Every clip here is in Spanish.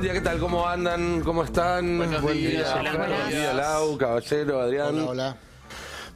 Buen día, ¿qué tal? ¿Cómo andan? ¿Cómo están? Buen día, Buenos Lau, Caballero, Adrián. Hola, hola.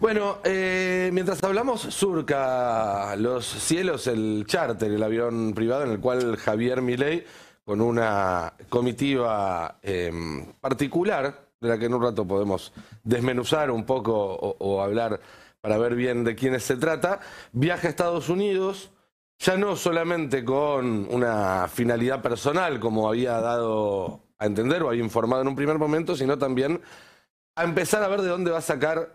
Bueno, eh, mientras hablamos, surca los cielos el charter, el avión privado en el cual Javier Milei, con una comitiva em, particular, de la que en un rato podemos desmenuzar un poco o, o hablar para ver bien de quiénes se trata, viaja a Estados Unidos ya no solamente con una finalidad personal, como había dado a entender o había informado en un primer momento, sino también a empezar a ver de dónde va a sacar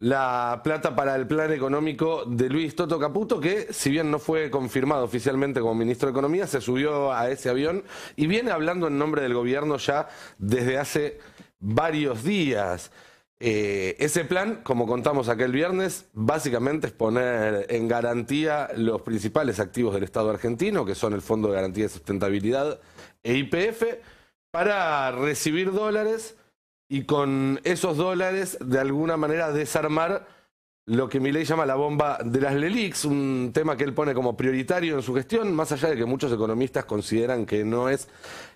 la plata para el plan económico de Luis Toto Caputo, que si bien no fue confirmado oficialmente como ministro de Economía, se subió a ese avión y viene hablando en nombre del gobierno ya desde hace varios días. Eh, ese plan, como contamos aquel viernes, básicamente es poner en garantía los principales activos del Estado argentino, que son el Fondo de Garantía de Sustentabilidad e IPF, para recibir dólares y con esos dólares de alguna manera desarmar lo que Milei llama la bomba de las Lelix, un tema que él pone como prioritario en su gestión, más allá de que muchos economistas consideran que no es,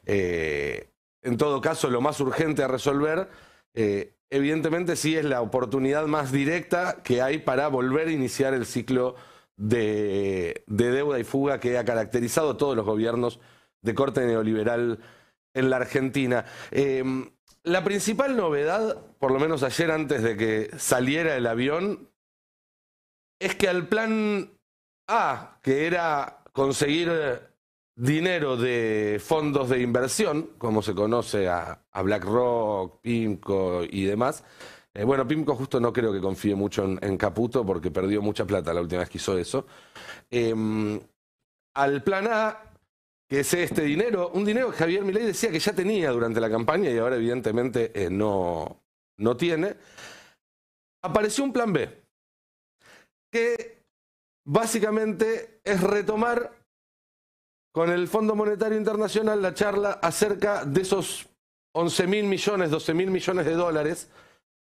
eh, en todo caso, lo más urgente a resolver. Eh, evidentemente sí es la oportunidad más directa que hay para volver a iniciar el ciclo de, deuda y fuga que ha caracterizado a todos los gobiernos de corte neoliberal en la Argentina. Em, la principal novedad, por lo menos ayer antes de que saliera el avión, es que al plan A, que era conseguir dinero de fondos de inversión, como se conoce a, BlackRock, PIMCO y demás. Eh, bueno, PIMCO justo no creo que confíe mucho en, Caputo porque perdió mucha plata la última vez que hizo eso. Em, al plan A, que es este dinero, un dinero que Javier Milei decía que ya tenía durante la campaña y ahora evidentemente eh, no, no tiene, apareció un plan B, que básicamente es retomar con el Fondo Monetario Internacional la charla acerca de esos 11.000 mil millones, 12.000 mil millones de dólares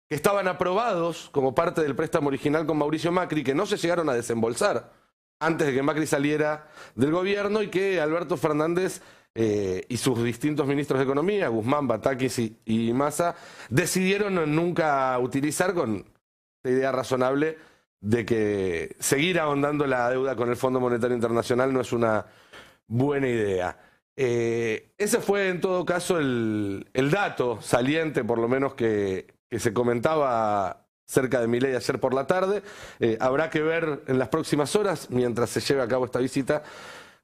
que estaban aprobados como parte del préstamo original con Mauricio Macri, que no se llegaron a desembolsar antes de que Macri saliera del gobierno y que Alberto Fernández eh, y sus distintos ministros de Economía, Guzmán, Batakis y, Massa, decidieron nunca utilizar con la idea razonable de que seguir ahondando la deuda con el Fondo Monetario Internacional no es una buena idea. Eh, ese fue en todo caso el, dato saliente, por lo menos que, se comentaba cerca de mi ley ayer por la tarde. Eh, habrá que ver en las próximas horas, mientras se lleve a cabo esta visita,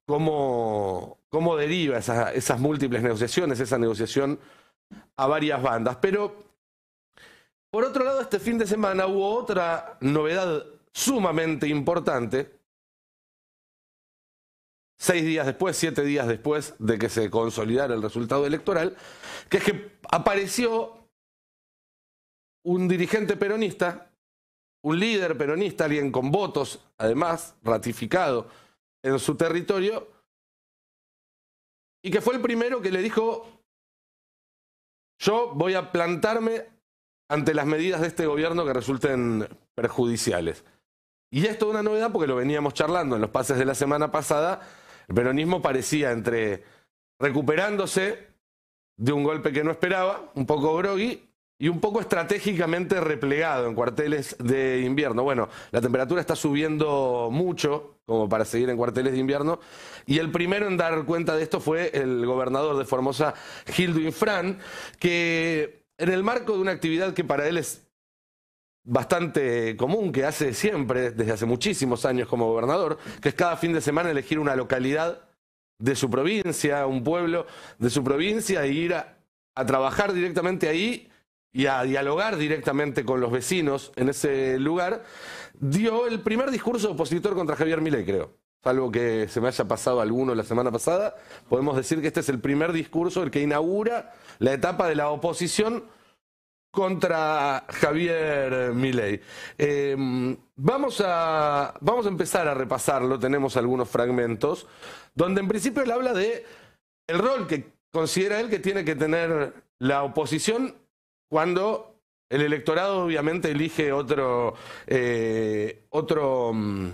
cómo, deriva esas múltiples negociaciones, esa negociación a varias bandas. Pero, por otro lado, este fin de semana hubo otra novedad sumamente importante seis días después, siete días después de que se consolidara el resultado electoral, que es que apareció un dirigente peronista, un líder peronista, alguien con votos, además ratificado en su territorio, y que fue el primero que le dijo, yo voy a plantarme ante las medidas de este gobierno que resulten perjudiciales. Y esto es una novedad porque lo veníamos charlando en los pases de la semana pasada, el peronismo parecía entre recuperándose de un golpe que no esperaba, un poco groggy, y un poco estratégicamente replegado en cuarteles de invierno. Bueno, la temperatura está subiendo mucho como para seguir en cuarteles de invierno, y el primero en dar cuenta de esto fue el gobernador de Formosa, Gildo Fran, que en el marco de una actividad que para él es bastante común que hace siempre, desde hace muchísimos años como gobernador, que es cada fin de semana elegir una localidad de su provincia, un pueblo de su provincia, e ir a, trabajar directamente ahí y a dialogar directamente con los vecinos en ese lugar, dio el primer discurso opositor contra Javier Milei, creo. Salvo que se me haya pasado alguno la semana pasada, podemos decir que este es el primer discurso el que inaugura la etapa de la oposición contra Javier Milei. Eh, vamos, a, vamos a empezar a repasarlo, tenemos algunos fragmentos, donde en principio él habla de el rol que considera él que tiene que tener la oposición cuando el electorado obviamente elige otro, eh, otro, mm,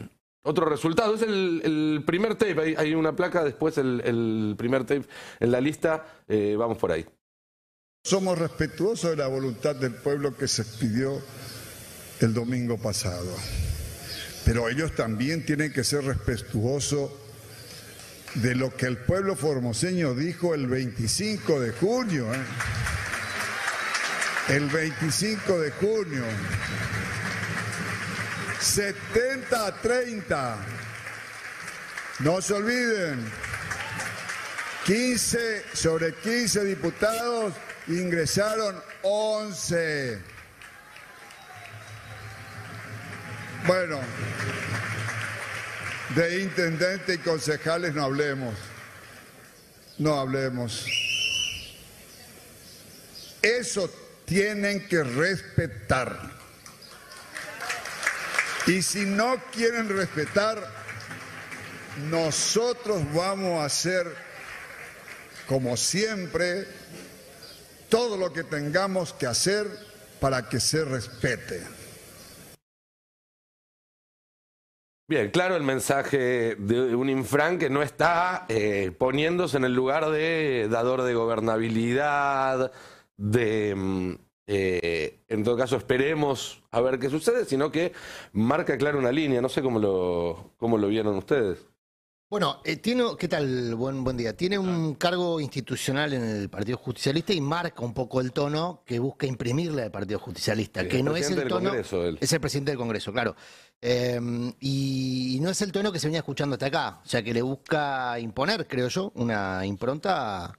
otro resultado. Es el, primer tape, hay, una placa después, el, primer tape en la lista, eh, vamos por ahí. Somos respetuosos de la voluntad del pueblo que se expidió el domingo pasado, pero ellos también tienen que ser respetuosos de lo que el pueblo formoseño dijo el 25 de junio. ¿eh? El 25 de junio. 70 a 30. No se olviden. 15 sobre 15 diputados ingresaron 11. Bueno, de intendente y concejales no hablemos, no hablemos. Eso tienen que respetar. Y si no quieren respetar, nosotros vamos a hacer, como siempre, todo lo que tengamos que hacer para que se respete. Bien, claro el mensaje de un infran que no está eh, poniéndose en el lugar de dador de gobernabilidad, de, mm, eh, en todo caso, esperemos a ver qué sucede, sino que marca claro una línea. No sé cómo lo vieron ustedes. Bueno, eh, tiene, ¿qué tal? Buen, buen día. Tiene un ah. cargo institucional en el Partido Justicialista y marca un poco el tono que busca imprimirle al Partido Justicialista, que no es el tono. es el presidente del Congreso, claro. Em, y, y, no es el tono que se venía escuchando hasta acá. O sea, que le busca imponer, creo yo, una impronta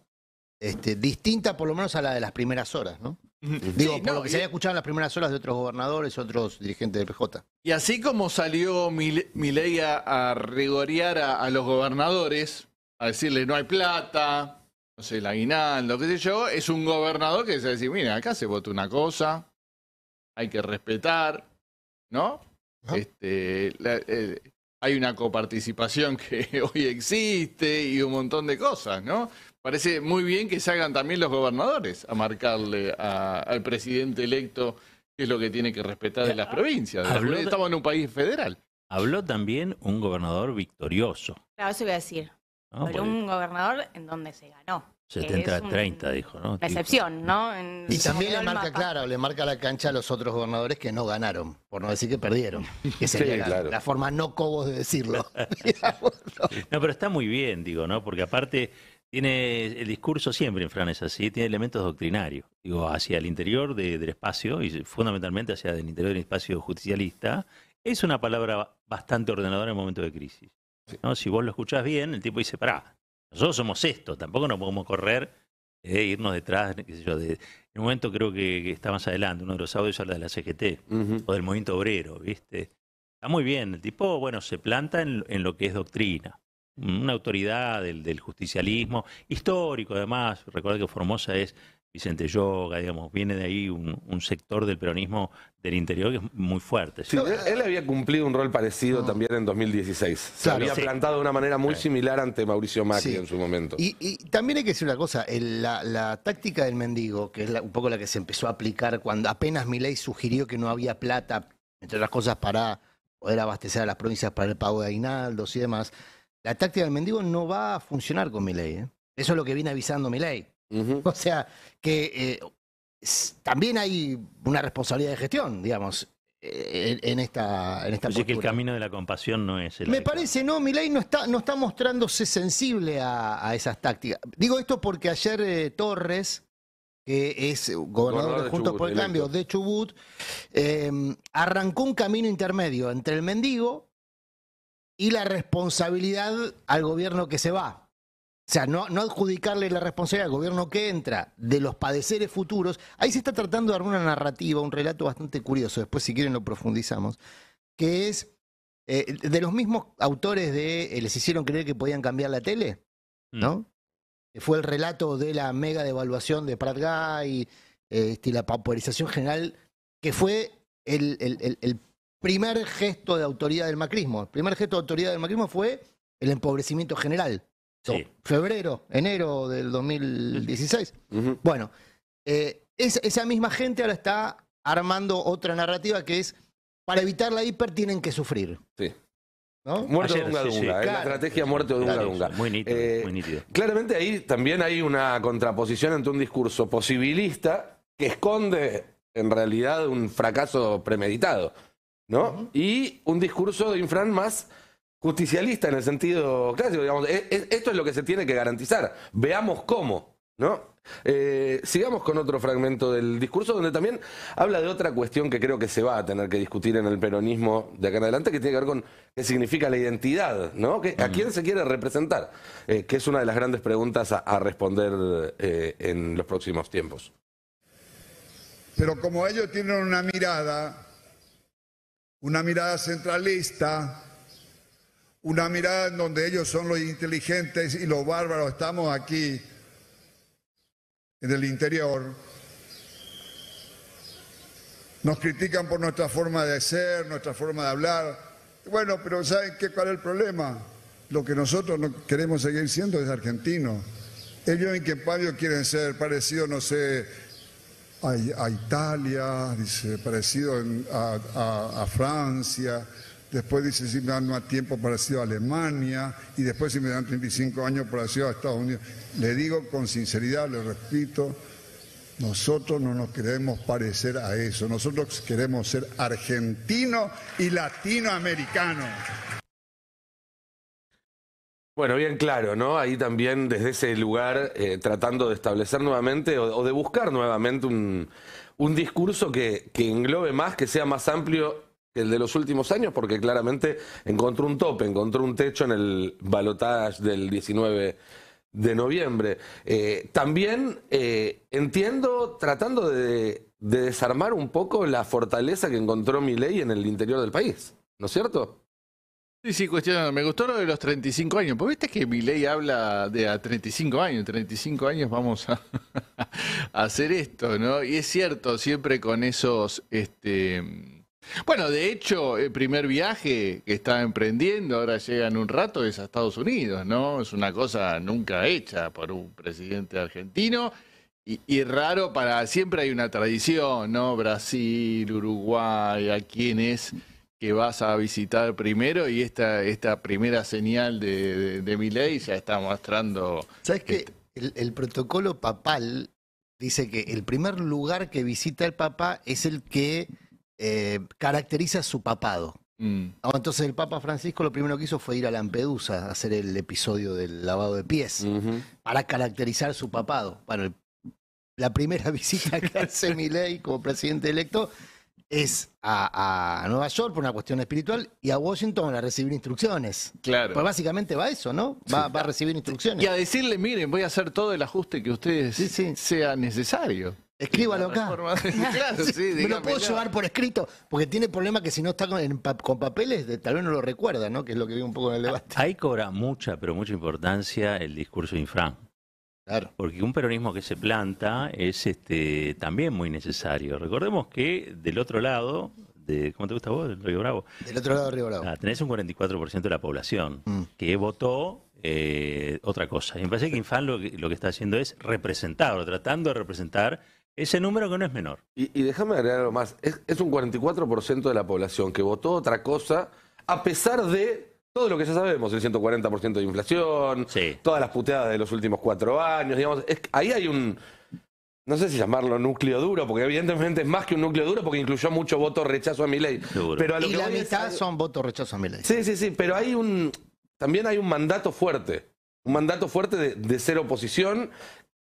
este, distinta, por lo menos, a la de las primeras horas, ¿no? Digo, lo que se había escuchado en las primeras horas de otros gobernadores, otros dirigentes del PJ. Y así como salió Milei a, a, regorear a, los gobernadores, a decirles no hay plata, no sé, el aguinaldo, qué sé yo, es un gobernador que se decir, mira, acá se vota una cosa, hay que respetar, ¿no? Este, eh, hay una coparticipación que hoy existe y un montón de cosas, ¿no? Parece muy bien que salgan también los gobernadores a marcarle al presidente electo qué es lo que tiene que respetar de las eh, provincias. estamos en un país federal. Habló también un gobernador victorioso. Claro, eso iba a decir. un gobernador en donde se ganó. 70-30, dijo, ¿no? La excepción, ¿no? y también le marca, claro, le marca la cancha a los otros gobernadores que no ganaron, por no decir que perdieron. Que sería la, la, forma no cobos de decirlo. no, pero está muy bien, digo, ¿no? Porque aparte tiene el discurso siempre en Fran es así, tiene elementos doctrinarios, digo, hacia el interior del espacio y fundamentalmente hacia el interior del espacio judicialista, Es una palabra bastante ordenadora en momentos de crisis. ¿no? Si vos lo escuchás bien, el tipo dice, pará, nosotros somos esto, tampoco nos podemos correr, irnos detrás, qué sé yo, en un momento creo que, está más adelante, uno de los audios habla de la CGT o del movimiento obrero, ¿viste? Está muy bien, el tipo, bueno, se planta en lo que es doctrina una autoridad del, del justicialismo, histórico además, recuerda que Formosa es Vicente Yoga, digamos, viene de ahí un, sector del peronismo del interior que es muy fuerte. él, había cumplido un rol parecido también en 2016. Se había plantado de una manera muy similar ante Mauricio Macri en su momento. Y, también hay que decir una cosa, la, la táctica del mendigo, que es un poco la que se empezó a aplicar cuando apenas Milei sugirió que no había plata, entre otras cosas, para poder abastecer a las provincias para el pago de aguinaldos y demás, la táctica del mendigo no va a funcionar con mi ¿eh? Eso es lo que viene avisando mi ley O sea, que eh, también hay una responsabilidad de gestión, digamos, eh, en, esta en esta Así que el camino de la compasión no es el Me parece, no, ley no está, no está mostrándose sensible a, esas tácticas. Digo esto porque ayer eh, Torres, que es gobernador, de Juntos por el Cambio de Chubut, em, arrancó un camino intermedio entre el mendigo y la responsabilidad al gobierno que se va. O sea, no, adjudicarle la responsabilidad al gobierno que entra de los padeceres futuros. Ahí se está tratando de dar una narrativa, un relato bastante curioso, después si quieren lo profundizamos, que es eh, de los mismos autores de eh, Les hicieron creer que podían cambiar la tele, ¿no? Mm. Fue el relato de la mega devaluación de Prat Guy, eh, este, y la pauperización general, que fue el, el primer gesto de autoridad del macrismo. El primer gesto de autoridad del macrismo fue el empobrecimiento general. Febrero, enero del 2016. Bueno, eh, esa misma gente ahora está armando otra narrativa que es, para evitar la hiper tienen que sufrir. Sí. Muerto de Dunga Dunga, ¿eh? la estrategia muerto de Dunga Dunga. Muy nítido, eh, muy nítido. Claramente ahí también hay una contraposición entre un discurso posibilista que esconde en realidad un fracaso premeditado. ¿no? Y un discurso de Infran más justicialista en el sentido clásico, e, e, esto es lo que se tiene que garantizar, veamos cómo, ¿no? Eh, sigamos con otro fragmento del discurso donde también habla de otra cuestión que creo que se va a tener que discutir en el peronismo de acá en adelante, que tiene que ver con qué significa la identidad, ¿no? ¿A quién se quiere representar? Eh, que es una de las grandes preguntas a, responder eh, en los próximos tiempos. Pero como ellos tienen una mirada una mirada centralista, una mirada en donde ellos son los inteligentes y los bárbaros estamos aquí en el interior. Nos critican por nuestra forma de ser, nuestra forma de hablar. Bueno, pero ¿saben qué? ¿Cuál es el problema? Lo que nosotros no queremos seguir siendo es argentino, Ellos en que Pablo quieren ser parecido, no sé, a, Italia, dice, parecido a, Francia, después dice si me dan más tiempo parecido a Alemania y después si me dan 35 años parecido a Estados Unidos. Le digo con sinceridad, le repito, nosotros no nos queremos parecer a eso, nosotros queremos ser argentino y latinoamericano. Bueno, bien claro, ¿no? Ahí también desde ese lugar eh, tratando de establecer nuevamente o, de buscar nuevamente un, discurso que, englobe más, que sea más amplio que el de los últimos años, porque claramente encontró un tope, encontró un techo en el balotage del 19 de noviembre. Eh, también eh, entiendo, tratando de, de desarmar un poco la fortaleza que encontró mi ley en el interior del país, ¿no es cierto? Sí, sí, cuestionando. Me gustó lo de los 35 años. Pues viste que mi ley habla de a 35 años. 35 años vamos a, hacer esto, ¿no? Y es cierto, siempre con esos. este Bueno, de hecho, el primer viaje que está emprendiendo, ahora llega en un rato, es a Estados Unidos, ¿no? Es una cosa nunca hecha por un presidente argentino. Y, y, raro para. Siempre hay una tradición, ¿no? Brasil, Uruguay, a quienes que vas a visitar primero y esta, esta primera señal de, de, mi ya está mostrando... ¿Sabes qué? el, protocolo papal dice que el primer lugar que visita el Papa es el que eh, caracteriza su papado. Mm. Ah, entonces el Papa Francisco lo primero que hizo fue ir a Lampedusa a hacer el episodio del lavado de pies para caracterizar su papado. Bueno, la primera visita que hace Milei como presidente electo es a, Nueva York por una cuestión espiritual y a Washington a recibir instrucciones. Claro. Pues básicamente va a eso, ¿no? Va, a recibir instrucciones. Y a decirle, miren, voy a hacer todo el ajuste que ustedes sean sea necesario. Escríbalo acá. me lo puedo llevar por escrito, porque tiene problema que si no está con, papeles, de, tal vez no lo recuerda, ¿no? Que es lo que vi un poco en el ah, debate. Ahí cobra mucha, pero mucha importancia el discurso de Infran. Porque un peronismo que se planta es este también muy necesario. Recordemos que del otro lado, ¿cómo te gusta vos? Del Río Bravo. Del otro lado del Río Bravo. Ah, tenés un 44% de la población mm. que votó eh, otra cosa. Y me parece que Infan lo que, está haciendo es representar tratando de representar ese número que no es menor. Y, déjame agregar algo más. Es, es un 44% de la población que votó otra cosa a pesar de todo lo que ya sabemos, el 140% de inflación, todas las puteadas de los últimos cuatro años, digamos, ahí hay un, no sé si llamarlo núcleo duro, porque evidentemente es más que un núcleo duro porque incluyó mucho voto rechazo a mi ley. Pero y la mitad son votos rechazo a mi ley. Sí, sí, sí, pero hay un, también hay un mandato fuerte, un mandato fuerte de, ser oposición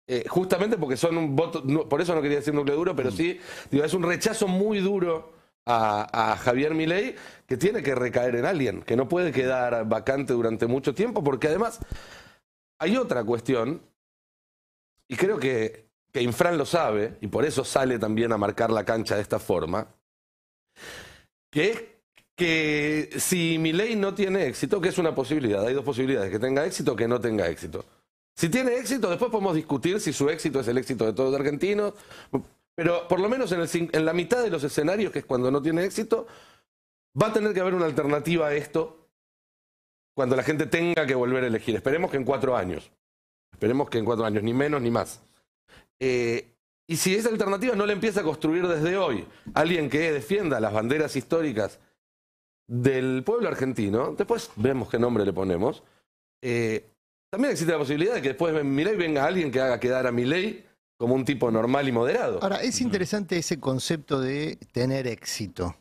eh, justamente porque son un voto, por eso no quería decir núcleo duro, pero mm. sí, digo, es un rechazo muy duro a, Javier Milei que tiene que recaer en alguien, que no puede quedar vacante durante mucho tiempo, porque además hay otra cuestión, y creo que, que Infran lo sabe, y por eso sale también a marcar la cancha de esta forma, que es que si Milei no tiene éxito, que es una posibilidad, hay dos posibilidades, que tenga éxito o que no tenga éxito. Si tiene éxito, después podemos discutir si su éxito es el éxito de todos los argentinos, pero por lo menos en, la mitad de los escenarios, que es cuando no tiene éxito, va a tener que haber una alternativa a esto cuando la gente tenga que volver a elegir. Esperemos que en cuatro años. Esperemos que en cuatro años, ni menos ni más. Eh, y si esa alternativa no la empieza a construir desde hoy, alguien que defienda las banderas históricas del pueblo argentino, después vemos qué nombre le ponemos, eh, también existe la posibilidad de que después de Milei venga alguien que haga quedar a ley como un tipo normal y moderado. Ahora, es interesante ese concepto de tener éxito.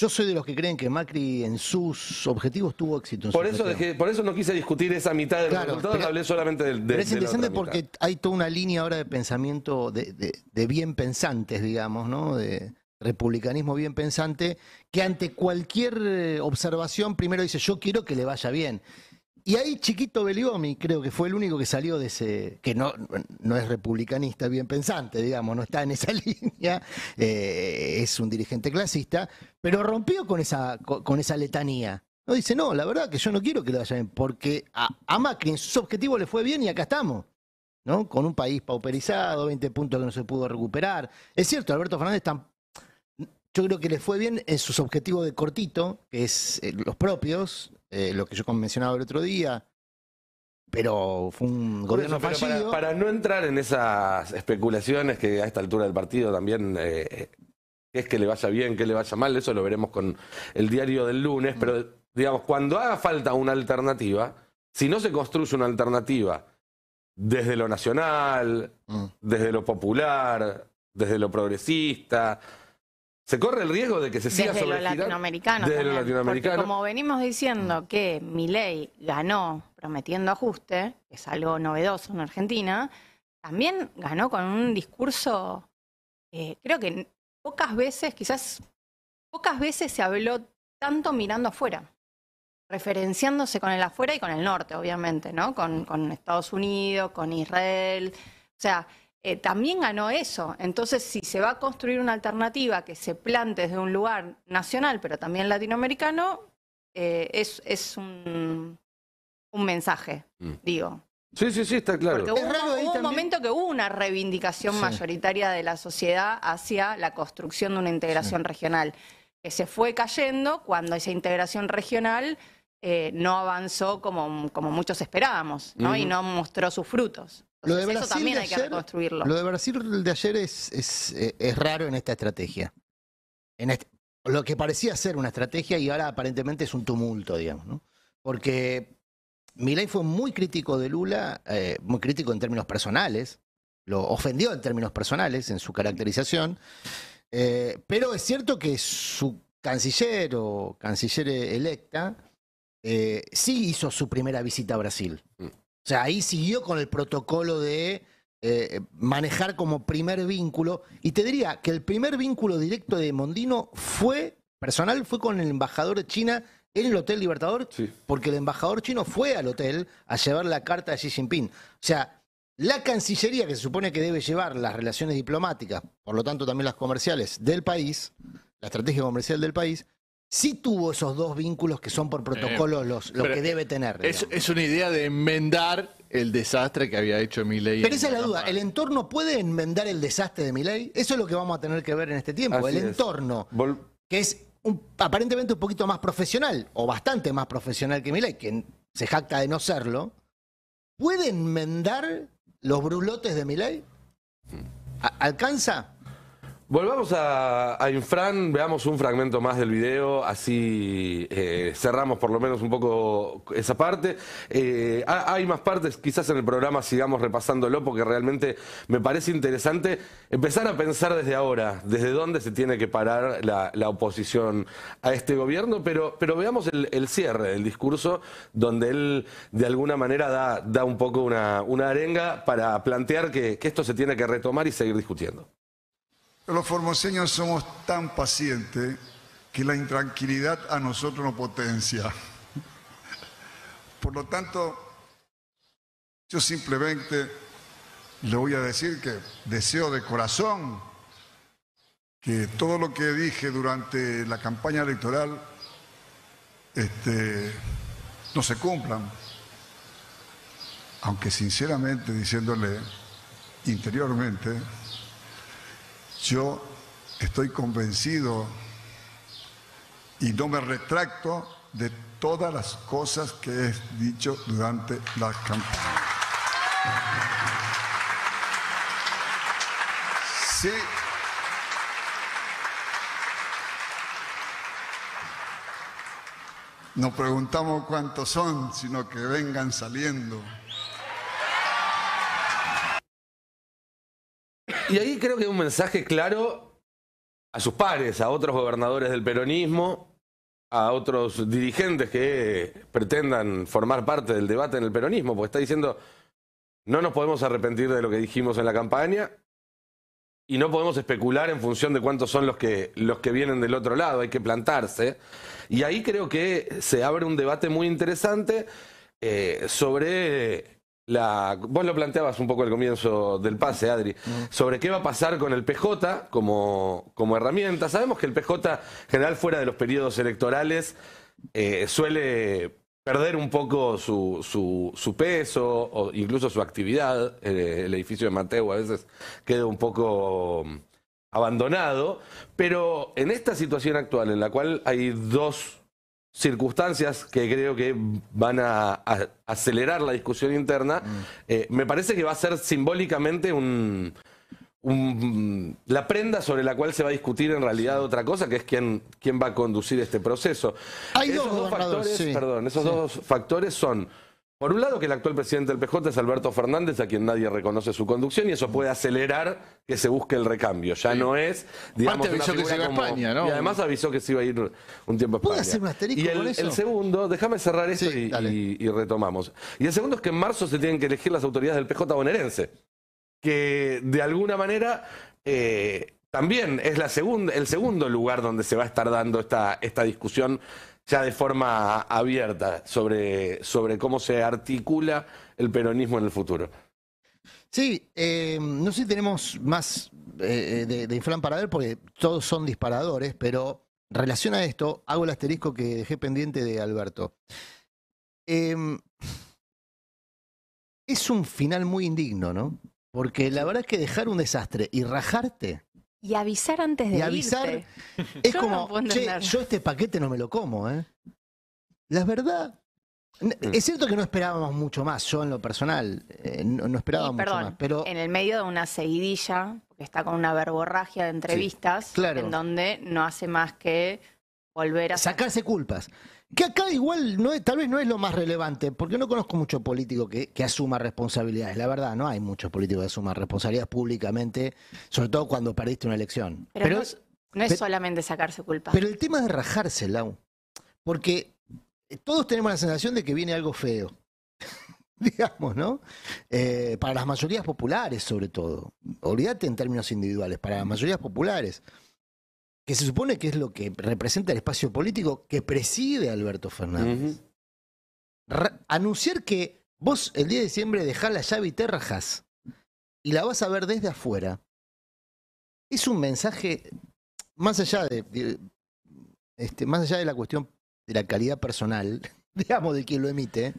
Yo soy de los que creen que Macri en sus objetivos tuvo éxito. por, eso por eso no quise discutir esa mitad del resultado, hablé solamente del... De, es interesante porque hay toda una línea ahora de pensamiento de, de bien pensantes, digamos, ¿no? De republicanismo bien pensante, que ante cualquier eh, observación primero dice, yo quiero que le vaya bien. Y ahí Chiquito Beligomi creo que fue el único que salió de ese, que no, no es republicanista bien pensante, digamos, no está en esa línea, eh, es un dirigente clasista, pero rompió con esa, con esa letanía. No dice, no, la verdad que yo no quiero que lo vayan, porque a, a Macri en sus objetivos le fue bien y acá estamos. ¿no? Con un país pauperizado, 20 puntos que no se pudo recuperar. Es cierto, Alberto Fernández tan... yo creo que le fue bien en sus objetivos de cortito, que es eh, los propios, eh, lo que yo mencionaba el otro día, pero fue un gobierno fallido. Para, no entrar en esas especulaciones que a esta altura del partido también eh, es que le vaya bien, que le vaya mal, eso lo veremos con el diario del lunes, pero mm. digamos, cuando haga falta una alternativa, si no se construye una alternativa desde lo nacional, mm. desde lo popular, desde lo progresista, se corre el riesgo de que se siga desde lo latinoamericano, desde lo latinoamericano. como venimos diciendo que Milei ganó prometiendo ajuste, que es algo novedoso en Argentina, también ganó con un discurso, eh, creo que pocas veces, quizás pocas veces se habló tanto mirando afuera, referenciándose con el afuera y con el norte, obviamente, ¿no? Con, con Estados Unidos, con Israel. O sea, eh, también ganó eso. Entonces, si se va a construir una alternativa que se plante desde un lugar nacional, pero también latinoamericano, eh, es, un, mensaje, mm. digo. Sí, sí, sí, está claro. Porque hubo, un momento que hubo una reivindicación mayoritaria de la sociedad hacia la construcción de una integración regional, que se fue cayendo cuando esa integración regional eh, no avanzó como, muchos esperábamos, Y no mostró sus frutos. Lo de, Brasil eso también de ayer, Lo de Brasil de ayer es, es, eh, raro en esta estrategia. lo que parecía ser una estrategia y ahora aparentemente es un tumulto, digamos, ¿no? Porque Milay fue muy crítico de Lula, eh, muy crítico en términos personales, lo ofendió en términos personales en su caracterización, eh, pero es cierto que su canciller o canciller e-, electa sí hizo su primera visita a Brasil. Mm. O sea, ahí siguió con el protocolo de eh, manejar como primer vínculo. Y te diría que el primer vínculo directo de Mondino fue, personal, fue con el embajador de China en el Hotel Libertador, porque el embajador chino fue al hotel a llevar la carta de Xi Jinping. O sea, la Cancillería, que se supone que debe llevar las relaciones diplomáticas, por lo tanto también las comerciales del país, la estrategia comercial del país, sí tuvo esos dos vínculos que son por protocolo lo que eh, debe tener. Es, una idea de enmendar el desastre que había hecho Milei. Pero esa es la duda, ¿el entorno puede enmendar el desastre de Milei? Eso es lo que vamos a tener que ver en este tiempo, el entorno, que es aparentemente un poquito más profesional, o bastante más profesional que Milei, que se jacta de no serlo, ¿puede enmendar los brulotes de Milei? Mm. ¿Alcanza? Volvamos a, Infran, veamos un fragmento más del video, así eh, cerramos por lo menos un poco esa parte. Eh, hay más partes, quizás en el programa sigamos repasándolo, porque realmente me parece interesante empezar a pensar desde ahora, desde dónde se tiene que parar la, oposición a este gobierno, pero, pero veamos el, cierre del discurso, donde él de alguna manera da, da un poco una, arenga para plantear que esto se tiene que retomar y seguir discutiendo los formoseños somos tan pacientes que la intranquilidad a nosotros nos potencia. Por lo tanto, yo simplemente le voy a decir que deseo de corazón que todo lo que dije durante la campaña electoral este, no se cumplan. Aunque sinceramente diciéndole interiormente, yo estoy convencido y no me retracto de todas las cosas que he dicho durante la campaña. Sí. preguntamos cuántos son, sino que vengan saliendo. Y ahí creo que hay un mensaje claro a sus pares, a otros gobernadores del peronismo, a otros dirigentes que pretendan formar parte del debate en el peronismo, porque está diciendo, no nos podemos arrepentir de lo que dijimos en la campaña y no podemos especular en función de cuántos son los que, los que vienen del otro lado, hay que plantarse. Y ahí creo que se abre un debate muy interesante eh, sobre la, vos lo planteabas un poco al comienzo del pase, Adri, mm. sobre qué va a pasar con el PJ como, herramienta. Sabemos que el PJ general fuera de los periodos electorales eh, suele perder un poco su, su, peso o incluso su actividad. Eh, el edificio de Mateo a veces queda un poco mm, abandonado, pero en esta situación actual en la cual hay dos circunstancias que creo que van a, acelerar la discusión interna, mm. eh, me parece que va a ser simbólicamente un, la prenda sobre la cual se va a discutir en realidad otra cosa, que es quién, quién va a conducir este proceso. Hay esos dos, factores, perdón, esos dos factores son por un lado, que el actual presidente del PJ es Alberto Fernández, a quien nadie reconoce su conducción, y eso puede acelerar que se busque el recambio. Ya no es, digamos, avisó que se iba Y además avisó que se iba a ir un tiempo a España. hacer un asterisco y el, segundo, déjame cerrar esto y, retomamos. Y el segundo es que en marzo se tienen que elegir las autoridades del PJ bonaerense, que de alguna manera... Eh, también es el segundo lugar donde se va a estar dando esta discusión ya de forma abierta sobre, sobre cómo se articula el peronismo en el futuro. Sí, eh, no sé si tenemos más eh, de, de, inflan para ver, porque todos son disparadores, pero en relación a esto, hago el asterisco que dejé pendiente de Alberto. Em, es un final muy indigno, ¿no? Porque la verdad es que dejar un desastre y rajarte y avisar antes de Y avisar es como, yo este paquete no me lo como, ¿eh? La verdad, mm. es cierto que no esperábamos mucho más, yo en lo personal, eh, no, esperábamos mucho más, pero en el medio de una seguidilla, que está con una verborragia de entrevistas, claro. en donde no hace más que volver a sacarse culpas. Que acá igual no tal vez no es lo más relevante, porque no conozco mucho político que, asuma responsabilidades. La verdad, no hay muchos políticos que asuman responsabilidades públicamente, sobre todo cuando perdiste una elección. Pero, no, es, solamente sacar su solamente sacarse culpa. Pero el tema es rajarse, Lau. Porque todos tenemos la sensación de que viene algo feo. digamos, ¿no? Eh, para las mayorías populares, sobre todo. Olvídate en términos individuales, para las mayorías populares que se supone que es lo que representa el espacio político que preside Alberto Fernández. Anunciar que vos el día de diciembre dejás la llave y te rajás y la vas a ver desde afuera es un mensaje más allá de, este, más allá de la cuestión de la calidad personal, digamos, de quien lo emite,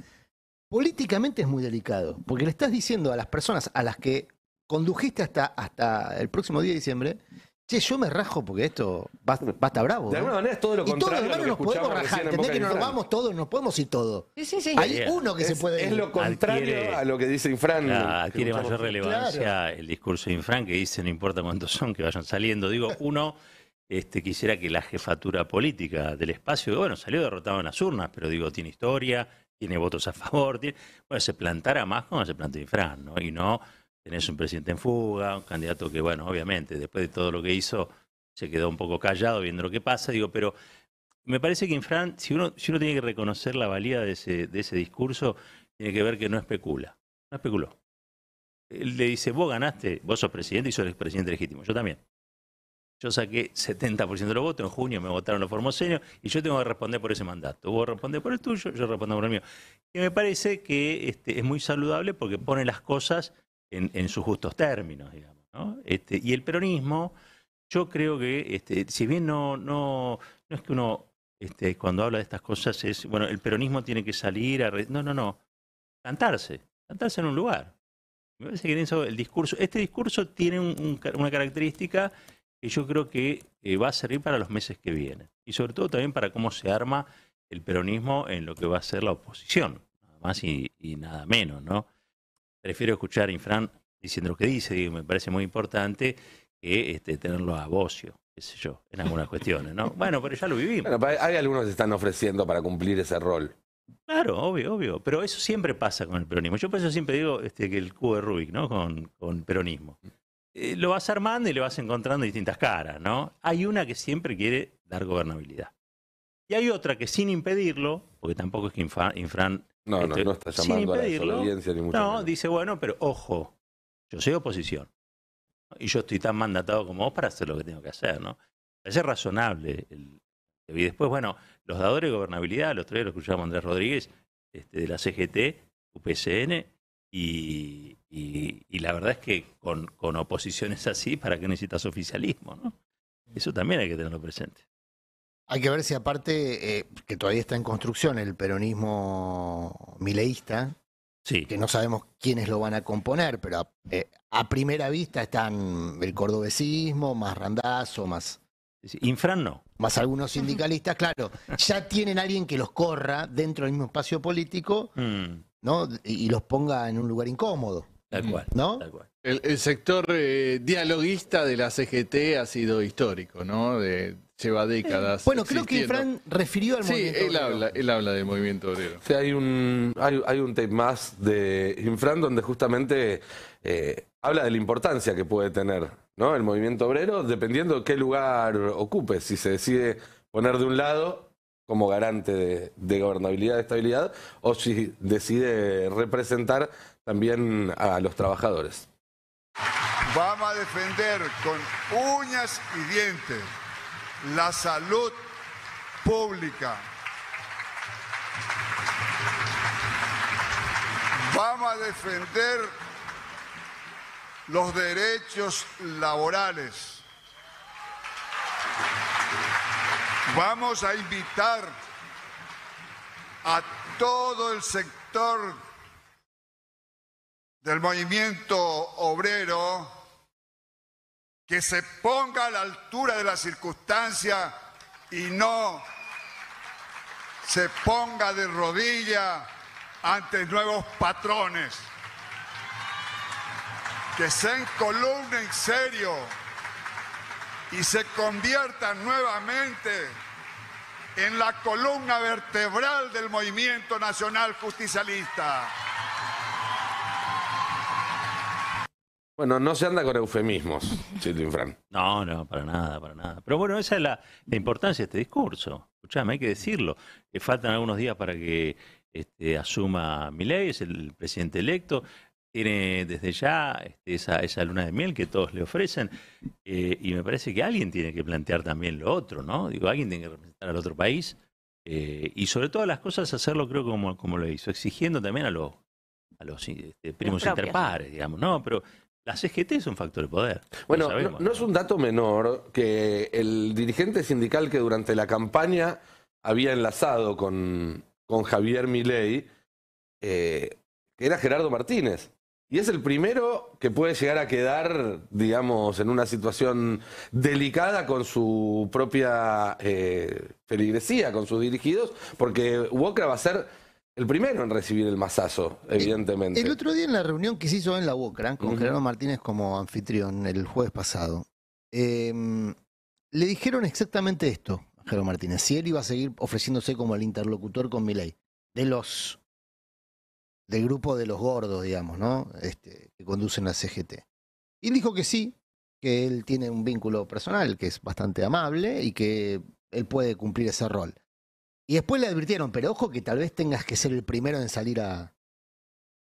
políticamente es muy delicado, porque le estás diciendo a las personas a las que condujiste hasta, hasta el próximo día de diciembre, Sí, yo me rajo porque esto va basta bravo. De ¿eh? alguna manera es todo lo contrario. todos, nos podemos rajar. Entendés que nos vamos todos, nos podemos ir todos. Sí, sí, sí. Hay uno que se puede Es lo contrario a lo que dice Infran. Tiene adquiere mayor relevancia el discurso de Infran que dice: no importa cuántos son, que vayan saliendo. Digo, uno. Este, quisiera que la jefatura política del espacio, bueno, salió derrotado en las urnas, pero digo, tiene historia, tiene votos a favor, tiene, bueno, se plantara más como se plantea Infran, ¿no? Y no tenés un presidente en fuga, un candidato que, bueno, obviamente, después de todo lo que hizo, se quedó un poco callado viendo lo que pasa. Digo, pero me parece que Infran, si uno, si uno tiene que reconocer la valía de ese, de ese discurso, tiene que ver que no especula. No especuló. Él le dice, vos ganaste, vos sos presidente y sos el presidente legítimo. Yo también. Yo saqué 70% de los votos, en junio me votaron los formoseños y yo tengo que responder por ese mandato. Vos respondés por el tuyo, yo respondo por el mío. Y me parece que este, es muy saludable porque pone las cosas en, sus justos términos, digamos. ¿no? Este, y el peronismo, yo creo que, este, si bien no, no, no es que uno este, cuando habla de estas cosas es, bueno, el peronismo tiene que salir a... No, no, no. Plantarse, plantarse en un lugar. Me parece que en eso el discurso, este discurso tiene una característica que yo creo que eh, va a servir para los meses que vienen. Y sobre todo también para cómo se arma el peronismo en lo que va a ser la oposición, nada más y nada menos, ¿no? prefiero escuchar a Infran diciendo lo que dice, me parece muy importante que este, tenerlo a Bocio, qué sé yo, en algunas cuestiones, ¿no? Bueno, pero ya lo vivimos. hay algunos que se están ofreciendo para cumplir ese rol. Claro, obvio, obvio. Pero eso siempre pasa con el peronismo. Yo por eso siempre digo este, que el cubo de Rubik, ¿no? Con, el peronismo. Eh, lo vas armando y le vas encontrando distintas caras, ¿no? Hay una que siempre quiere dar gobernabilidad. Y hay otra que sin impedirlo, porque tampoco es que infran, no, no, este, no está llamando a la audiencia ni mucho No, dice, bueno, pero ojo, yo soy oposición. Y yo estoy tan mandatado como vos para hacer lo que tengo que hacer, ¿no? Es razonable. y después, bueno, los dadores de gobernabilidad, los tres, los que escuchamos Andrés Rodríguez, este, de la CGT, UPCN, y, la verdad es que con, con oposiciones así, ¿para qué necesitas oficialismo, no? Eso también hay que tenerlo presente. Hay que ver si aparte, eh, que todavía está en construcción el peronismo mileísta, sí. que no sabemos quiénes lo van a componer, pero a, eh, primera vista están el cordobesismo, más Randazo, más... Infran no. Más algunos sindicalistas, claro, ya tienen alguien que los corra dentro del mismo espacio político mm. ¿no? y, los ponga en un lugar incómodo. Tal cual. ¿No? El, sector eh, dialoguista de la CGT ha sido histórico, ¿no? De, lleva décadas. Bueno, creo que Infran refirió al movimiento. obrero. habla, él habla del movimiento obrero. hay un hay, un tape más de Infran donde justamente eh, habla de la importancia que puede tener, ¿no? El movimiento obrero, dependiendo qué lugar ocupe, si se decide poner de un lado como garante de gobernabilidad, de estabilidad, o si decide representar también a los trabajadores. Vamos a defender con uñas y dientes la salud pública. Vamos a defender los derechos laborales. Vamos a invitar a todo el sector del movimiento obrero que se ponga a la altura de la circunstancia y no se ponga de rodilla ante nuevos patrones. Que se columna en serio y se convierta nuevamente en la columna vertebral del movimiento nacional justicialista. Bueno, no se anda con eufemismos, Chilin Fran. No, no, para nada, para nada. Pero bueno, esa es la, importancia de este discurso. Escuchame, hay que decirlo. Que eh, faltan algunos días para que este, asuma Milei, es el presidente electo. Tiene desde ya este, esa, luna de miel que todos le ofrecen. Eh, y me parece que alguien tiene que plantear también lo otro, ¿no? Digo, alguien tiene que representar al otro país. Eh, y sobre todas las cosas, hacerlo, creo, como, como lo hizo, exigiendo también a los, a los este, primos interpares, digamos, ¿no? Pero la CGT es un factor de poder. Bueno, no, es un dato menor que el dirigente sindical que durante la campaña había enlazado con, Javier Milei, eh, que era Gerardo Martínez. Y es el primero que puede llegar a quedar, digamos, en una situación delicada con su propia eh, feligresía, con sus dirigidos, porque Wokra va a ser el primero en recibir el mazazo, evidentemente. El, otro día en la reunión que se hizo en la Ucra ¿eh? con Gerardo Martínez como anfitrión el jueves pasado, em, le dijeron exactamente esto a Gerardo Martínez. Si él iba a seguir ofreciéndose como el interlocutor con Milei, de los del grupo de los gordos, digamos, ¿no? Este, que conducen la CGT. Y dijo que sí, que él tiene un vínculo personal que es bastante amable y que él puede cumplir ese rol. Y después le advirtieron, pero ojo que tal vez tengas que ser el primero en salir a,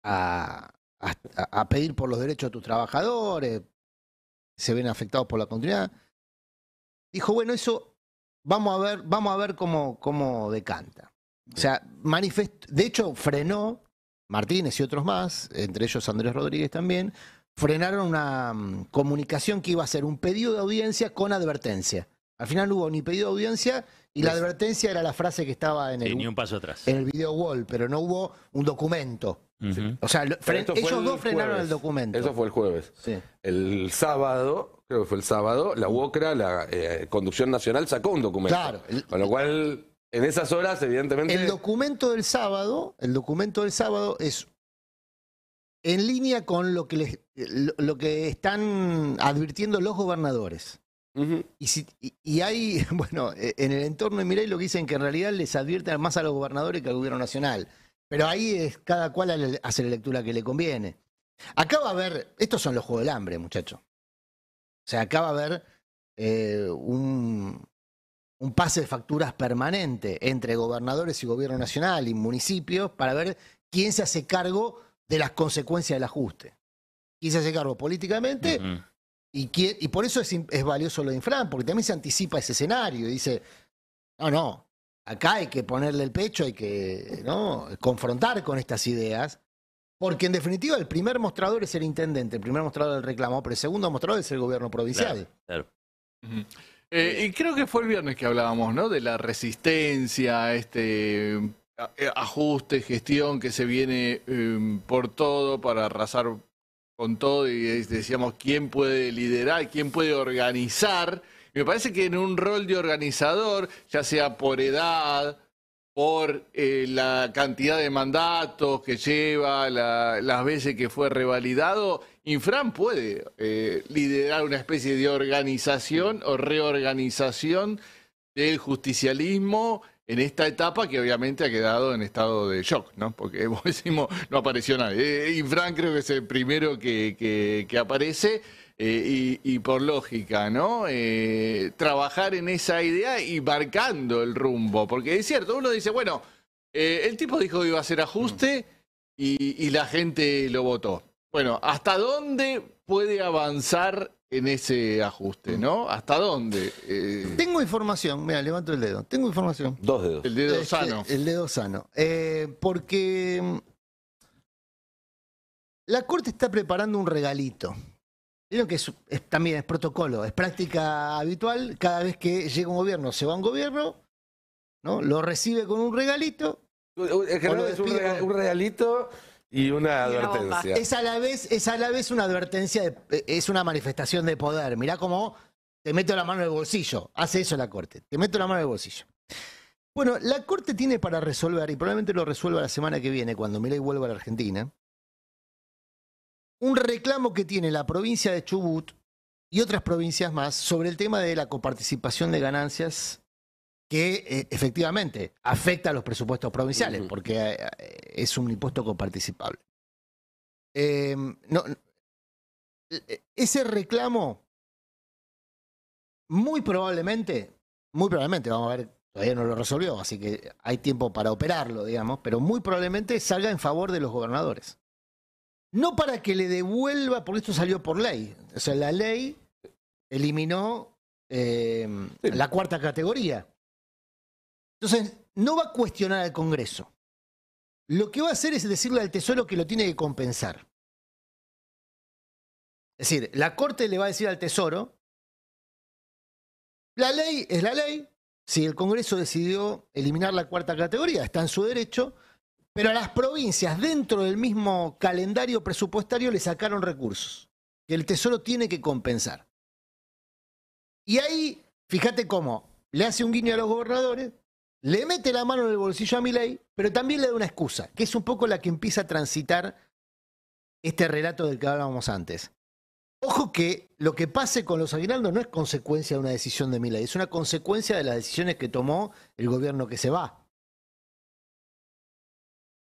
a, pedir por los derechos de tus trabajadores, se ven afectados por la continuidad. Dijo, bueno, eso vamos a ver, vamos a ver cómo, cómo decanta. O sea, manifestó, de hecho, frenó Martínez y otros más, entre ellos Andrés Rodríguez también, frenaron una mm, comunicación que iba a ser un pedido de audiencia con advertencia. Al final no hubo ni pedido de audiencia y la pues- advertencia era la frase que estaba en el, paso atrás. En el video wall, pero no hubo un documento. O sea, ellos dos frenaron el documento. Eso fue el jueves. El sábado, creo que fue el sábado, la UOCRA, la eh, Conducción Nacional, sacó un documento. Claro. con lo cual, en esas horas, evidentemente. El documento del sábado, el documento del sábado es en línea con lo que, lo que están advirtiendo los gobernadores y, si, hay, bueno, e, en el entorno de Miray lo que dicen que en realidad les advierten más a los gobernadores que al gobierno nacional. Pero ahí es cada cual hace la lectura que le conviene. Acá va a haber, estos son los Juegos del Hambre, muchachos. O sea, acá va a haber eh, un, un pase de facturas permanente entre gobernadores y gobierno nacional y municipios para ver quién se hace cargo de las consecuencias del ajuste. Quién se hace cargo políticamente y, por eso es, valioso lo de Infran, porque también se anticipa ese escenario y dice, no, no, acá hay que ponerle el pecho, hay que confrontar con estas ideas, porque en definitiva el primer mostrador es el intendente, el primer mostrador del reclamo, pero el segundo mostrador es el gobierno provincial. Eh, y creo que fue el viernes que hablábamos, ¿no? De la resistencia, este eh, ajuste, gestión que se viene em, por todo para arrasar con todo y decíamos quién puede liderar, quién puede organizar. me parece que en un rol de organizador, ya sea por edad, por eh, la cantidad de mandatos que lleva, las veces que fue revalidado, Infran puede eh, liderar una especie de organización o reorganización del justicialismo en esta etapa que obviamente ha quedado en estado de shock, ¿no? Porque decimos, no apareció nadie. Eh, y Frank creo que es el primero que, aparece. Eh, y, por lógica, ¿no? Eh, trabajar en esa idea y marcando el rumbo. Porque es cierto, uno dice, bueno, el tipo dijo que iba a hacer ajuste y, y la gente lo votó. Bueno, ¿hasta dónde puede avanzar en ese ajuste, ¿no? ¿Hasta dónde? Eh, tengo información, mira, levanto el dedo, tengo información. Dos dedos. El dedo este, sano. El dedo sano. Eh, porque la Corte está preparando un regalito. Vieron que también es protocolo, es práctica habitual. Cada vez que llega un gobierno, se va un gobierno, ¿no? Lo recibe con un regalito. que es un regalito y una advertencia. Es a la vez, es a la vez una advertencia, es una manifestación de poder. Mirá cómo te meto la mano en el bolsillo. Hace eso la Corte. Te meto la mano en el bolsillo. Bueno, la Corte tiene para resolver, y probablemente lo resuelva la semana que viene, cuando y vuelva a la Argentina, un reclamo que tiene la provincia de Chubut y otras provincias más sobre el tema de la coparticipación de ganancias que eh, efectivamente afecta a los presupuestos provinciales, porque eh, eh, es un impuesto coparticipable. Em, e, e, ese reclamo, muy probablemente, muy probablemente, vamos a ver, todavía no lo resolvió, así que hay tiempo para operarlo, digamos, pero muy probablemente salga en favor de los gobernadores. No para que le devuelva, porque esto salió por ley. O sea, la ley eliminó em, la cuarta categoría. Entonces, no va a cuestionar al Congreso. Lo que va a hacer es decirle al Tesoro que lo tiene que compensar. Es decir, la Corte le va a decir al Tesoro, la ley es la ley, si el Congreso decidió eliminar la cuarta categoría, está en su derecho, pero a las provincias dentro del mismo calendario presupuestario le sacaron recursos que el Tesoro tiene que compensar. Y ahí, fíjate cómo, le hace un guiño a los gobernadores, le mete la mano en el bolsillo a Milei, pero también le da una excusa, que es un poco la que empieza a transitar este relato del que hablábamos antes. Ojo que lo que pase con los aguinaldos no es consecuencia de una decisión de Milei, es una consecuencia de las decisiones que tomó el gobierno que se va.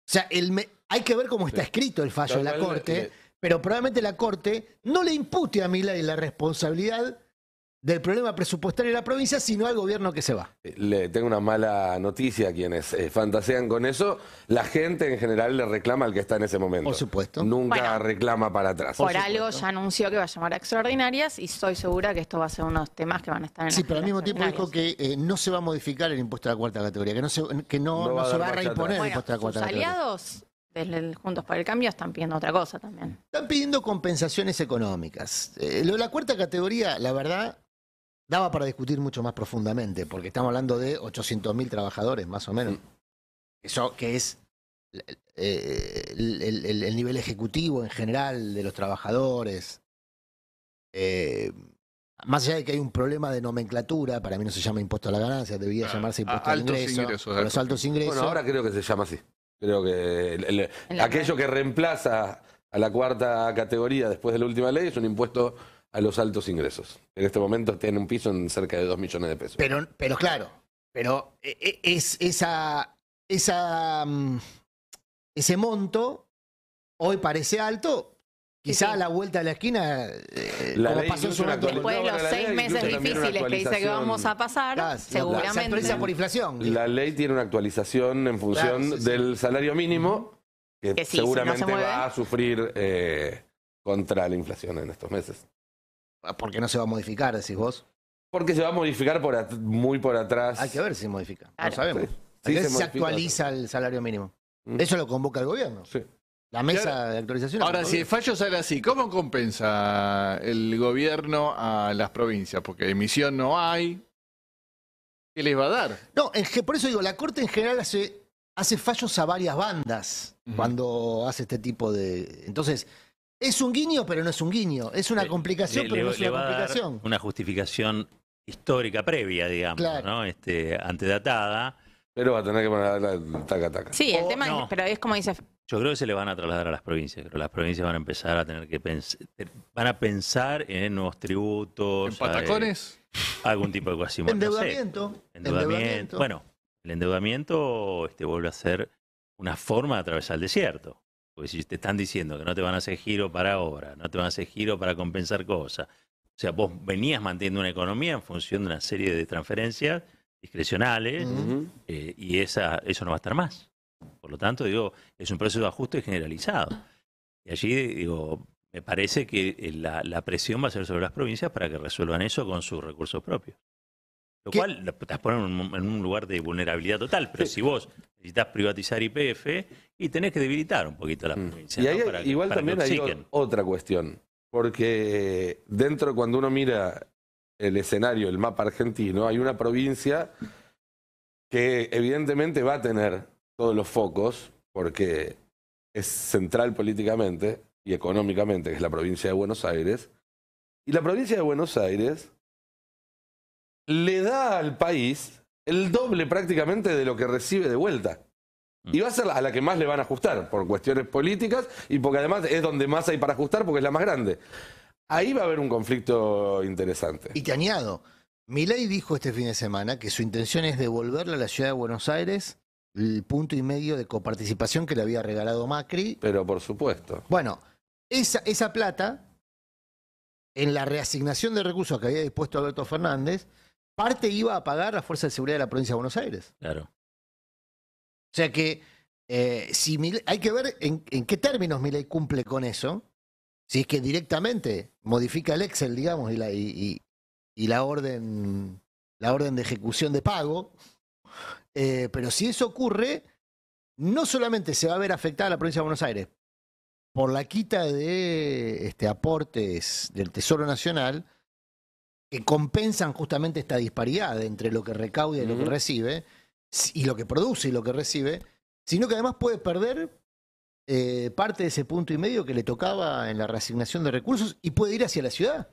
O sea, hay que ver cómo está escrito el fallo de la Corte, eh, pero probablemente la Corte no le impute a Milei la responsabilidad del problema presupuestario de la provincia, sino al gobierno que se va. Le tengo una mala noticia a quienes eh, fantasean con eso. La gente en general le reclama al que está en ese momento. Por supuesto. Nunca reclama para atrás. Por, algo ya anunció que va a llamar a extraordinarias y estoy segura que esto va a ser unos temas que van a estar en Sí, pero al mismo tiempo dijo que eh, no se va a modificar el impuesto de la cuarta categoría, que no se, va a reimponer el impuesto a la cuarta categoría. aliados Juntos por el Cambio están pidiendo otra cosa también. Están pidiendo compensaciones económicas. Eh, lo de la cuarta categoría, la verdad, daba para discutir mucho más profundamente, porque estamos hablando de 800.000 trabajadores, más o menos. Eso que es eh, el, nivel ejecutivo en general de los trabajadores. Eh, más allá de que hay un problema de nomenclatura, para mí no se llama impuesto a la ganancia, debía ah, llamarse impuesto al ingreso. a los altos ingresos. Bueno, ahora creo que se llama así. Creo que aquello que reemplaza a la cuarta categoría después de la última ley es un impuesto a los altos ingresos. En este momento tiene un piso en cerca de 2 millones de pesos. Pero, pero claro, pero eh, eh, esa, esa, mm, ese monto hoy parece alto, Quizá a la vuelta de la esquina, eh, la Después de los seis meses difíciles que dice que vamos a pasar, seguramente. La, ley tiene una actualización en función del salario mínimo, que, seguramente va a sufrir contra la inflación en estos meses. Ah, Porque no se va a modificar, decís vos. Porque se va a modificar muy por atrás. Hay que ver si se modifica. No sabemos. se si se actualiza el salario mínimo. Mm. Eso lo convoca el gobierno. Sí. La mesa de actualización. Ahora, si el fallo sale así, ¿cómo compensa el gobierno a las provincias? Porque emisión no hay. ¿Qué les va a dar? No, por eso digo, la Corte en general hace, fallos a varias bandas cuando hace este tipo de... Entonces, es un guiño, pero no es un guiño. Es una complicación, pero no es una complicación. una justificación histórica previa, digamos, Este, antedatada. Pero va a tener que poner la taca taca. Sí, el oh, tema es, pero es como dice. Yo creo que se le van a trasladar a las provincias. Creo. Las provincias van a empezar a tener que pensar, van a pensar en nuevos tributos. ¿En patacones? Eh, algún tipo de cuestión. endeudamiento, endeudamiento. Bueno, el endeudamiento este, vuelve a ser una forma de atravesar el desierto. Porque si te están diciendo que no te van a hacer giro para obra, no te van a hacer giro para compensar cosas. O sea, vos venías manteniendo una economía en función de una serie de transferencias discrecionales eh, y esa, eso no va a estar más. Por lo tanto, digo, es un proceso de ajuste generalizado. Y allí, digo, me parece que eh, la presión va a ser sobre las provincias para que resuelvan eso con sus recursos propios. Lo cual te estás ponen en un lugar de vulnerabilidad total, pero si vos necesitas privatizar IPF y tenés que debilitar un poquito la provincia. Mm. igual también hay otra cuestión, porque dentro cuando uno mira el escenario, el mapa argentino, hay una provincia que evidentemente va a tener todos los focos, porque es central políticamente y económicamente, que es la provincia de Buenos Aires. Y la provincia de Buenos Aires le da al país el doble prácticamente de lo que recibe de vuelta. Y va a ser a la que más le van a ajustar, por cuestiones políticas y porque además es donde más hay para ajustar porque es la más grande. Ahí va a haber un conflicto interesante. Y te añado, Milei dijo este fin de semana que su intención es devolverle a la ciudad de Buenos Aires el punto y medio de coparticipación que le había regalado Macri. Pero por supuesto. Bueno, esa, esa plata, en la reasignación de recursos que había dispuesto Alberto Fernández, parte iba a pagar la Fuerza de Seguridad de la Provincia de Buenos Aires. Claro. O sea que eh, si hay que ver en, qué términos Milei cumple con eso. Si es que directamente modifica el Excel, digamos, y la, orden la orden de ejecución de pago. Eh, pero si eso ocurre, no solamente se va a ver afectada la provincia de Buenos Aires por la quita de este, aportes del Tesoro Nacional, que compensan justamente esta disparidad entre lo que recaude y lo que recibe, y lo que produce y lo que recibe, sino que además puede perder eh, parte de ese punto y medio que le tocaba en la reasignación de recursos y puede ir hacia la ciudad.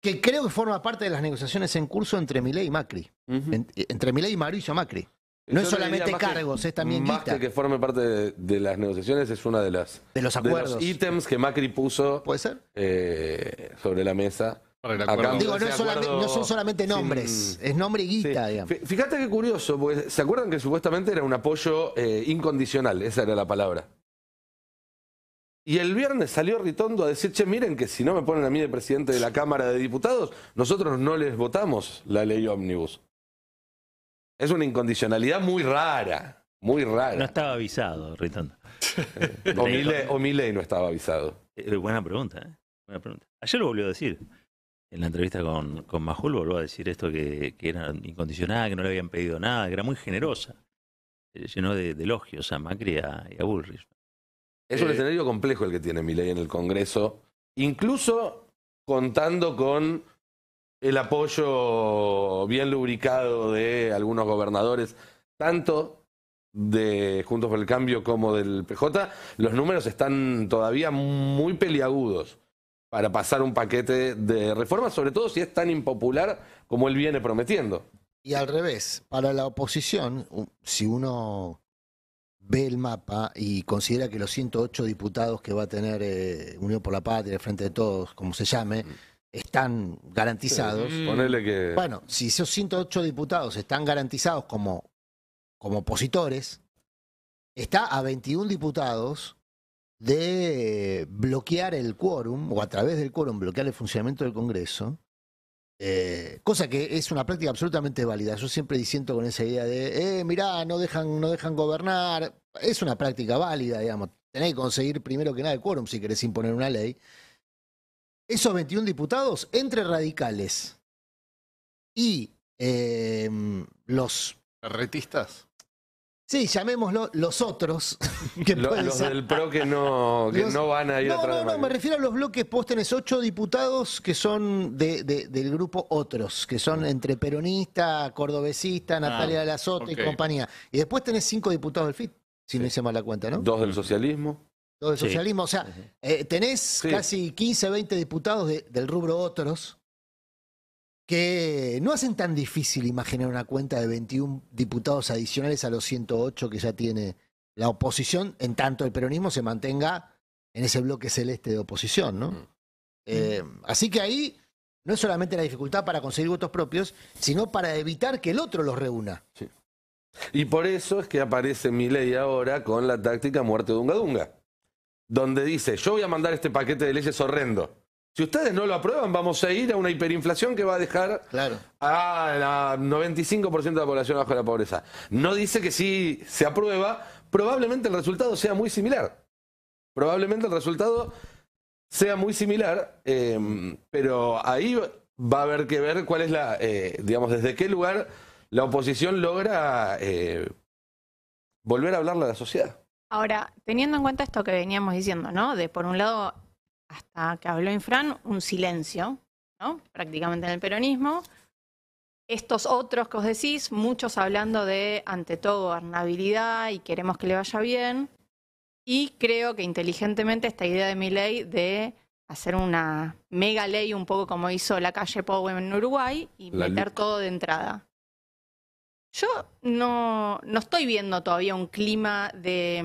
Que creo que forma parte de las negociaciones en curso entre Milei y Macri. Eh, entre Milei y Mauricio Macri. No es solamente cargos, es también Más que forme parte de, las negociaciones, es una de De los acuerdos. ítems que Macri puso... ¿Puede ser? Eh, sobre la mesa no, son solamente nombres, es nombre y guita, Fíjate qué curioso, porque ¿se acuerdan que supuestamente era un apoyo eh, incondicional? Esa era la palabra. Y el viernes salió Ritondo a decir, che, miren que si no me ponen a mí de presidente de la Cámara de Diputados, nosotros no les votamos la ley ómnibus. Es una incondicionalidad muy rara, muy rara. No estaba avisado, Ritondo. o, ley no estaba avisado. Eh, eh, buena pregunta, ¿eh? Buena pregunta. Ayer lo volvió a decir en la entrevista con, con Majul volvió a decir esto que, era incondicionada, que no le habían pedido nada, que era muy generosa. Se eh, llenó de, elogios a Macri y a, Bullrich. Es un eh, escenario complejo el que tiene Milei en el Congreso, incluso contando con el apoyo bien lubricado de algunos gobernadores, tanto de Juntos por el Cambio como del PJ, los números están todavía muy peliagudos para pasar un paquete de reformas, sobre todo si es tan impopular como él viene prometiendo. Y al revés, para la oposición, si uno ve el mapa y considera que los 108 diputados que va a tener eh, Unión por la Patria, Frente de Todos, como se llame, mm. están garantizados. que... Bueno, si esos 108 diputados están garantizados como, como opositores, está a 21 diputados de bloquear el quórum o a través del quórum bloquear el funcionamiento del Congreso, eh, cosa que es una práctica absolutamente válida. Yo siempre disiento con esa idea de, eh, mirá, no dejan, no dejan gobernar. Es una práctica válida, digamos. Tenés que conseguir primero que nada el quórum si querés imponer una ley. Esos 21 diputados entre radicales y eh, los... Carretistas. Sí, llamémoslo los otros. los del PRO que no, no van a ir no, No, no, no, me refiero a los bloques. Vos tenés ocho diputados que son de, del grupo Otros, que son entre peronista, cordobesista, ah, Natalia de y compañía. Y después tenés cinco diputados del FIT, si no hice mal la cuenta, ¿no? Dos del socialismo. Dos del socialismo, o sea, eh, tenés casi 15, 20 diputados del rubro Otros que no hacen tan difícil imaginar una cuenta de 21 diputados adicionales a los 108 que ya tiene la oposición, en tanto el peronismo se mantenga en ese bloque celeste de oposición, ¿no? Mm. Eh, así que ahí no es solamente la dificultad para conseguir votos propios, sino para evitar que el otro los reúna. Y por eso es que aparece mi ley ahora con la táctica muerte de dunga dunga, donde dice, yo voy a mandar este paquete de leyes horrendo si ustedes no lo aprueban, vamos a ir a una hiperinflación que va a dejar claro. a la 95% de la población bajo la pobreza. No dice que si se aprueba, probablemente el resultado sea muy similar. Probablemente el resultado sea muy similar, em, pero ahí va a haber que ver cuál es la, eh, digamos, desde qué lugar la oposición logra eh, volver a hablarle a la sociedad. Ahora, teniendo en cuenta esto que veníamos diciendo, ¿no? De por un lado hasta que habló Infran, un silencio, ¿no? prácticamente en el peronismo. Estos otros que os decís, muchos hablando de, ante todo, gobernabilidad y queremos que le vaya bien. Y creo que inteligentemente esta idea de mi ley de hacer una mega ley, un poco como hizo la calle Powell en Uruguay, y meter todo de entrada. Yo no, no estoy viendo todavía un clima de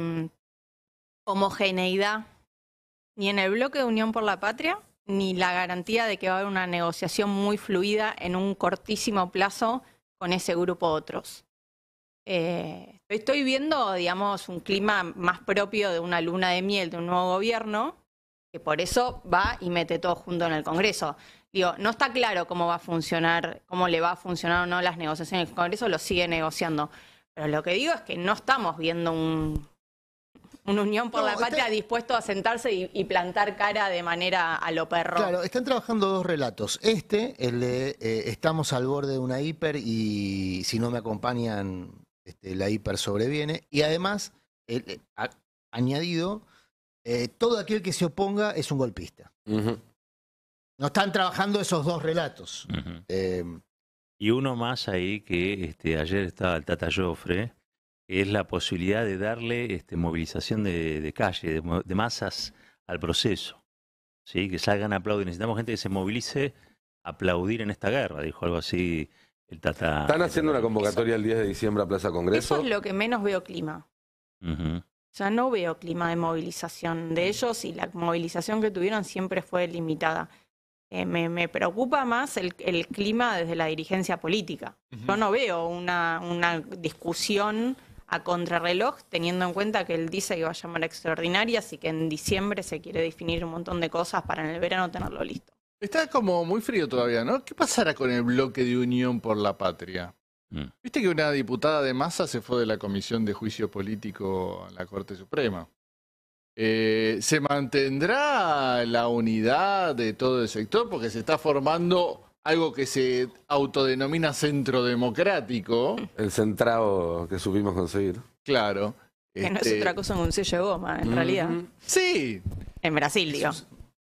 mm, homogeneidad ni en el bloque de Unión por la Patria, ni la garantía de que va a haber una negociación muy fluida en un cortísimo plazo con ese grupo de otros. Eh, estoy viendo, digamos, un clima más propio de una luna de miel de un nuevo gobierno, que por eso va y mete todo junto en el Congreso. Digo, no está claro cómo va a funcionar, cómo le va a funcionar o no las negociaciones. en El Congreso lo sigue negociando. Pero lo que digo es que no estamos viendo un una unión por la patria dispuesto a sentarse y, plantar cara de manera a lo perro. Claro, están trabajando dos relatos. Este, el de eh, estamos al borde de una hiper y si no me acompañan, este, la hiper sobreviene. Y además, eh, añadido, eh, todo aquel que se oponga es un golpista. No están trabajando esos dos relatos. y uno más ahí que este, ayer estaba el Tata Joffre es la posibilidad de darle este, movilización de, calle, de, masas al proceso. ¿sí? Que salgan a aplaudir. Necesitamos gente que se movilice a aplaudir en esta guerra, dijo algo así el Tata. Están haciendo una convocatoria el 10 de diciembre a Plaza Congreso. Eso es lo que menos veo clima. ya no veo clima de movilización de ellos y la movilización que tuvieron siempre fue limitada. Eh, me, preocupa más el, el, clima desde la dirigencia política. Yo no veo una discusión a contrarreloj, teniendo en cuenta que él dice que va a llamar a extraordinaria, así que en diciembre se quiere definir un montón de cosas para en el verano tenerlo listo. Está como muy frío todavía, ¿no? ¿Qué pasará con el bloque de Unión por la Patria? Mm. Viste que una diputada de masa se fue de la Comisión de Juicio Político a la Corte Suprema. Eh, ¿Se mantendrá la unidad de todo el sector? Porque se está formando algo que se autodenomina centro democrático. El centrado que supimos conseguir. Claro. Que no es este, otra cosa que un sello de goma, en realidad. Sí. En Brasil, digo.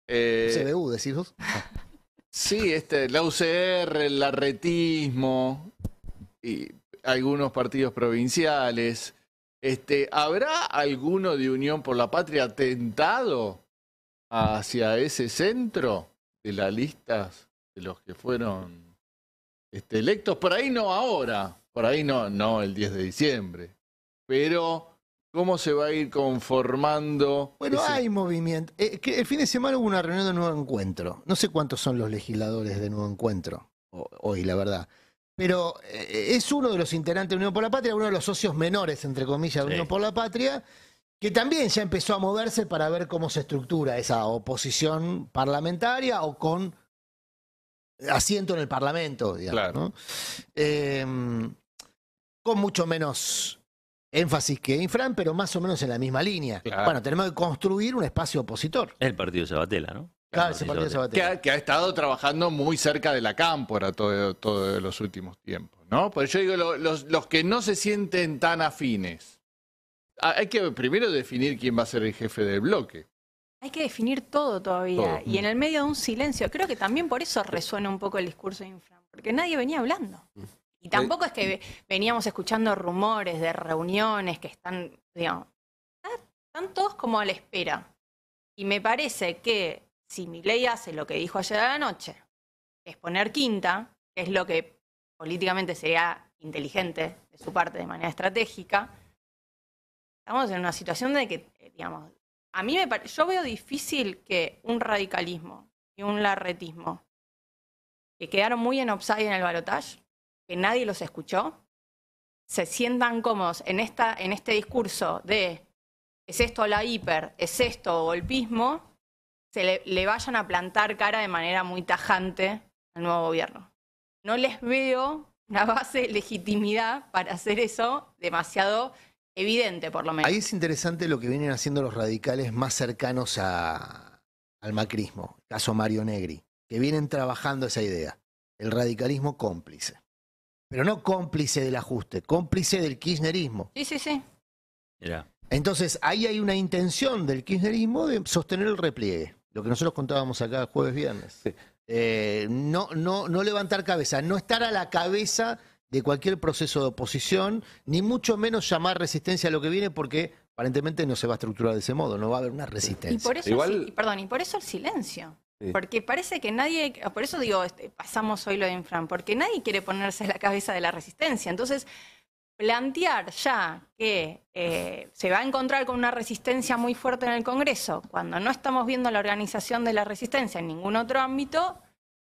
Eh, CDU, decís vos. sí, este, la UCR, el arretismo y algunos partidos provinciales. Este, ¿Habrá alguno de Unión por la Patria atentado hacia ese centro de las listas de los que fueron este, electos, por ahí no ahora, por ahí no, no el 10 de diciembre, pero cómo se va a ir conformando. Bueno, hay movimiento. Eh, el fin de semana hubo una reunión de nuevo encuentro. No sé cuántos son los legisladores de nuevo encuentro hoy, la verdad. Pero eh, es uno de los integrantes de Unión por la Patria, uno de los socios menores, entre comillas, de Unión por la Patria, que también ya empezó a moverse para ver cómo se estructura esa oposición parlamentaria o con asiento en el Parlamento, digamos. Em, con mucho menos énfasis que Infran, pero más o menos en la misma línea. Bueno, tenemos que construir un espacio opositor. El partido Sabatella, ¿no? Claro, el partido, Sabatella. Que ha, estado trabajando muy cerca de la cámpora todos los últimos tiempos, ¿no? Por pues yo digo, los, los que no se sienten tan afines. Hay que primero definir quién va a ser el jefe del bloque. Hay que definir todo todavía. Y en el medio de un silencio, creo que también por eso resuena un poco el discurso de infra porque nadie venía hablando. Mm. Y tampoco eh, es que veníamos escuchando rumores de reuniones que están, digamos, están todos como a la espera. Y me parece que si ley hace lo que dijo ayer a la noche, que es poner quinta, que es lo que políticamente sería inteligente de su parte de manera estratégica, estamos en una situación de que, eh, digamos, a mí me parece, yo veo difícil que un radicalismo y un larretismo que quedaron muy en upside en el balotaje, que nadie los escuchó, se sientan cómodos en, esta, en este discurso de es esto la hiper, es esto golpismo, se le, le vayan a plantar cara de manera muy tajante al nuevo gobierno. No les veo una base de legitimidad para hacer eso demasiado evidente por lo menos. Ahí es interesante lo que vienen haciendo los radicales más cercanos a, al macrismo, caso Mario Negri, que vienen trabajando esa idea, el radicalismo cómplice. Pero no cómplice del ajuste, cómplice del kirchnerismo. Sí, sí, sí. Entonces, ahí hay una intención del kirchnerismo de sostener el repliegue, lo que nosotros contábamos acá jueves viernes. Eh, no, no, no levantar cabeza, no estar a la cabeza de cualquier proceso de oposición, ni mucho menos llamar resistencia a lo que viene, porque aparentemente no se va a estructurar de ese modo, no va a haber una resistencia. Y por eso, Igual... perdón, y por eso el silencio. Porque parece que nadie, por eso digo, este, pasamos hoy lo de Infran, porque nadie quiere ponerse en la cabeza de la resistencia. Entonces, plantear ya que eh, se va a encontrar con una resistencia muy fuerte en el Congreso, cuando no estamos viendo la organización de la resistencia en ningún otro ámbito,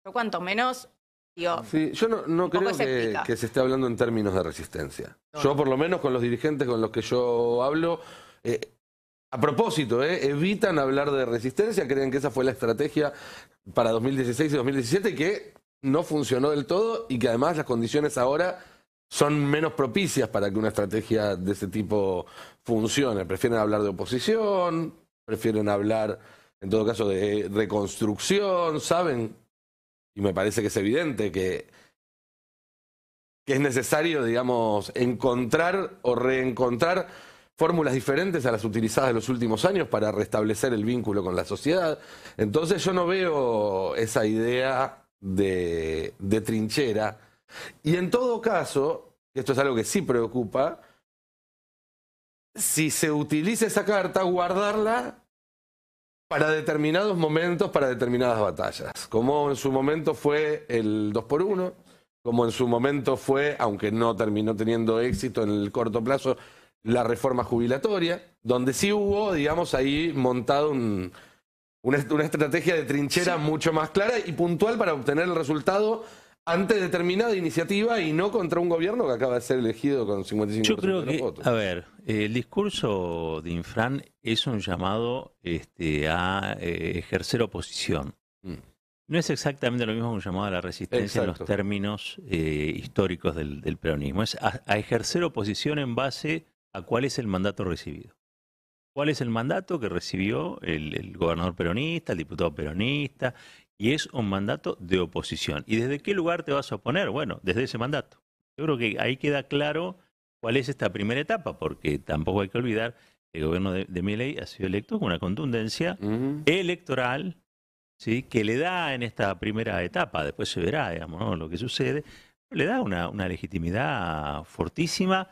lo cuanto menos yo no, creo que, se esté hablando en términos de resistencia. yo, por lo menos, con los dirigentes con los que yo hablo, eh, a propósito, eh, evitan hablar de resistencia, creen que esa fue la estrategia para 2016 y 2017 que no funcionó del todo y que además las condiciones ahora son menos propicias para que una estrategia de ese tipo funcione. Prefieren hablar de oposición, prefieren hablar, en todo caso, de reconstrucción, saben y me parece que es evidente que, es necesario, digamos, encontrar o reencontrar fórmulas diferentes a las utilizadas en los últimos años para restablecer el vínculo con la sociedad. Entonces yo no veo esa idea de, de trinchera. Y en todo caso, esto es algo que sí preocupa, si se utiliza esa carta, guardarla para determinados momentos, para determinadas batallas. Como en su momento fue el 2 por 1 como en su momento fue, aunque no terminó teniendo éxito en el corto plazo, la reforma jubilatoria, donde sí hubo, digamos, ahí montado una, estrategia de trinchera mucho más clara y puntual para obtener el resultado ante determinada iniciativa y no contra un gobierno que acaba de ser elegido con 55 Yo creo votos. que, a ver, el discurso de Infran es un llamado este, a eh, ejercer oposición. Mm. No es exactamente lo mismo que un llamado a la resistencia en los términos eh, históricos del, peronismo. Es a, ejercer oposición en base a cuál es el mandato recibido. ¿Cuál es el mandato que recibió el gobernador peronista, el diputado peronista, y es un mandato de oposición. ¿Y desde qué lugar te vas a oponer? Bueno, desde ese mandato. Yo creo que ahí queda claro cuál es esta primera etapa, porque tampoco hay que olvidar que el gobierno de, mi ha sido electo con una contundencia electoral ¿sí? que le da en esta primera etapa, después se verá digamos, lo que sucede, le da una, legitimidad fortísima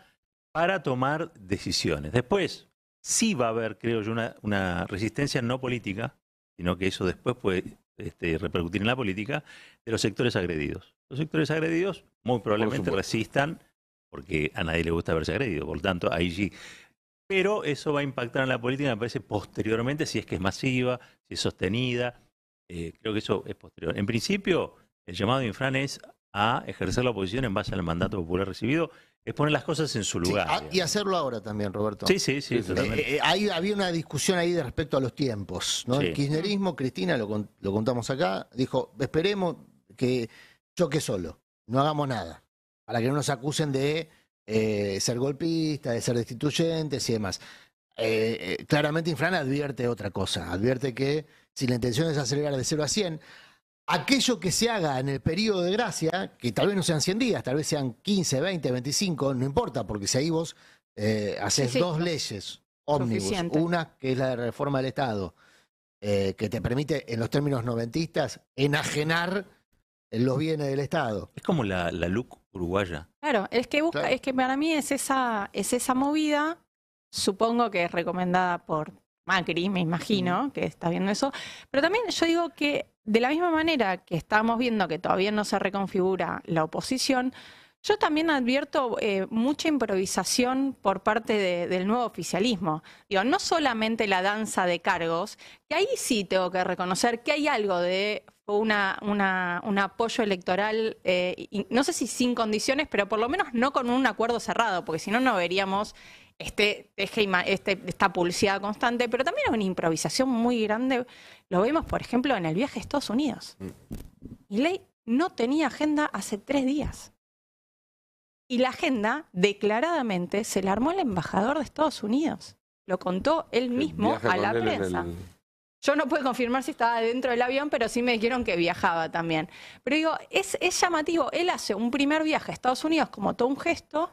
para tomar decisiones. Después, sí va a haber, creo yo, una, una, resistencia no política, sino que eso después puede este, repercutir en la política, de los sectores agredidos. Los sectores agredidos muy probablemente resistan porque a nadie le gusta verse agredido, por tanto, ahí sí. Pero eso va a impactar en la política, me parece, posteriormente, si es que es masiva, si es sostenida. Eh, creo que eso es posterior. En principio, el llamado de Infran es a ejercer la oposición en base al mandato popular recibido es poner las cosas en su lugar. Ah, y hacerlo ahora también, Roberto. Sí, sí, sí. Eh, eh, había una discusión ahí de respecto a los tiempos. El kirchnerismo, Cristina, lo, contamos acá, dijo, esperemos que choque solo, no hagamos nada, para que no nos acusen de eh, ser golpistas, de ser destituyentes y demás. claramente Infran advierte otra cosa, advierte que si la intención es acelerar de 0 a 100, aquello que se haga en el periodo de gracia, que tal vez no sean 100 días, tal vez sean 15, 20, 25, no importa, porque si ahí vos eh, haces dos leyes ómnibus, una que es la de reforma del Estado, eh, que te permite, en los términos noventistas, enajenar los bienes del Estado. Es como la, la LUC uruguaya. Claro, es que busca, es que para mí es esa, es esa movida, supongo que es recomendada por Macri, me imagino, mm. que está viendo eso, pero también yo digo que de la misma manera que estamos viendo que todavía no se reconfigura la oposición, yo también advierto eh, mucha improvisación por parte del nuevo oficialismo. Digo, no solamente la danza de cargos, que ahí sí tengo que reconocer que hay algo de una, un apoyo electoral, eh, no sé si sin condiciones, pero por lo menos no con un acuerdo cerrado, porque si no, no veríamos este, este, esta constante, pero también es una improvisación muy grande. Lo vemos, por ejemplo, en el viaje a Estados Unidos. Y mm. ley no tenía agenda hace tres días. Y la agenda, declaradamente, se la armó el embajador de Estados Unidos. Lo contó él mismo a la prensa. Yo no puedo confirmar si estaba dentro del avión, pero sí me dijeron que viajaba también. Pero digo, es llamativo. Él hace un primer viaje a Estados Unidos como todo un gesto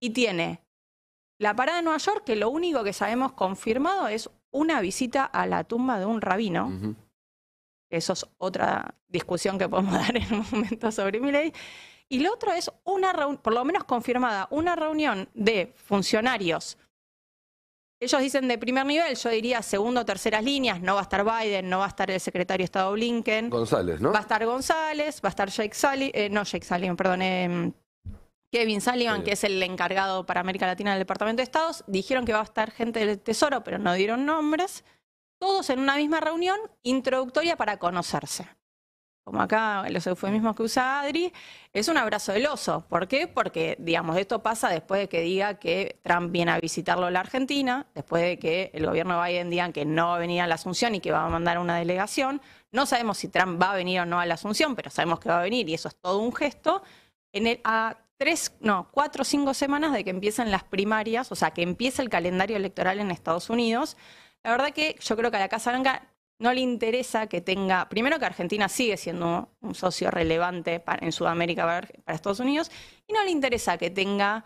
y tiene la parada de Nueva York, que lo único que sabemos confirmado es una visita a la tumba de un rabino. Eso es otra discusión que podemos dar en un momento sobre mi ley. Y lo otro es una reunión, por lo menos confirmada, una reunión de funcionarios. Ellos dicen de primer nivel, yo diría segundo o terceras líneas, no va a estar Biden, no va a estar el secretario de Estado Blinken. González, ¿no? Va a estar González, va a estar Jake Sullivan, eh, no Jake Sullivan, perdón, eh, Kevin Sullivan, que es el encargado para América Latina del Departamento de Estados, dijeron que va a estar gente del Tesoro, pero no dieron nombres. Todos en una misma reunión introductoria para conocerse. Como acá los eufemismos que usa Adri, es un abrazo del oso. ¿Por qué? Porque, digamos, esto pasa después de que diga que Trump viene a visitarlo a la Argentina, después de que el gobierno Biden diga que no va a venir a la Asunción y que va a mandar una delegación. No sabemos si Trump va a venir o no a la Asunción, pero sabemos que va a venir y eso es todo un gesto. En el, a tres, no, cuatro o cinco semanas de que empiecen las primarias, o sea, que empiece el calendario electoral en Estados Unidos. La verdad que yo creo que a la Casa Blanca no le interesa que tenga, primero que Argentina sigue siendo un socio relevante en Sudamérica para, Estados Unidos, y no le interesa que tenga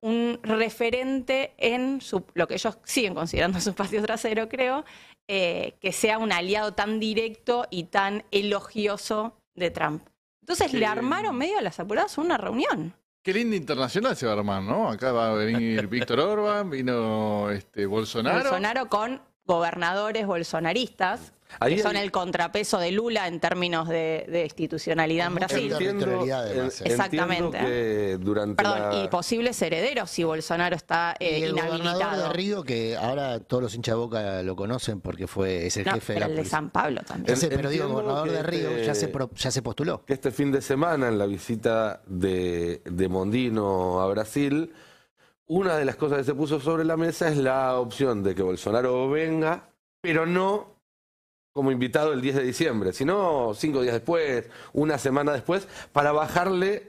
un referente en lo que ellos siguen considerando su patio trasero, creo, eh, que sea un aliado tan directo y tan elogioso de Trump. Entonces le armaron medio a las apuradas una reunión. Qué lindo internacional se va a armar, ¿no? Acá va a venir Víctor Orban, vino este, Bolsonaro. Bolsonaro con gobernadores bolsonaristas son el contrapeso de Lula en términos de, institucionalidad en Brasil. ¿eh? Exactamente. durante y posibles herederos si Bolsonaro está eh, el Gobernador de Río, que ahora todos los hinchas de Boca lo conocen porque fue es el jefe de la el de San Pablo también. pero digo, gobernador de Río este- ya, se postuló. este fin de semana, en la visita de, de Mondino a Brasil, una de las cosas que se puso sobre la mesa es la opción de que Bolsonaro venga, pero no como invitado el 10 de diciembre, sino cinco días después, una semana después, para bajarle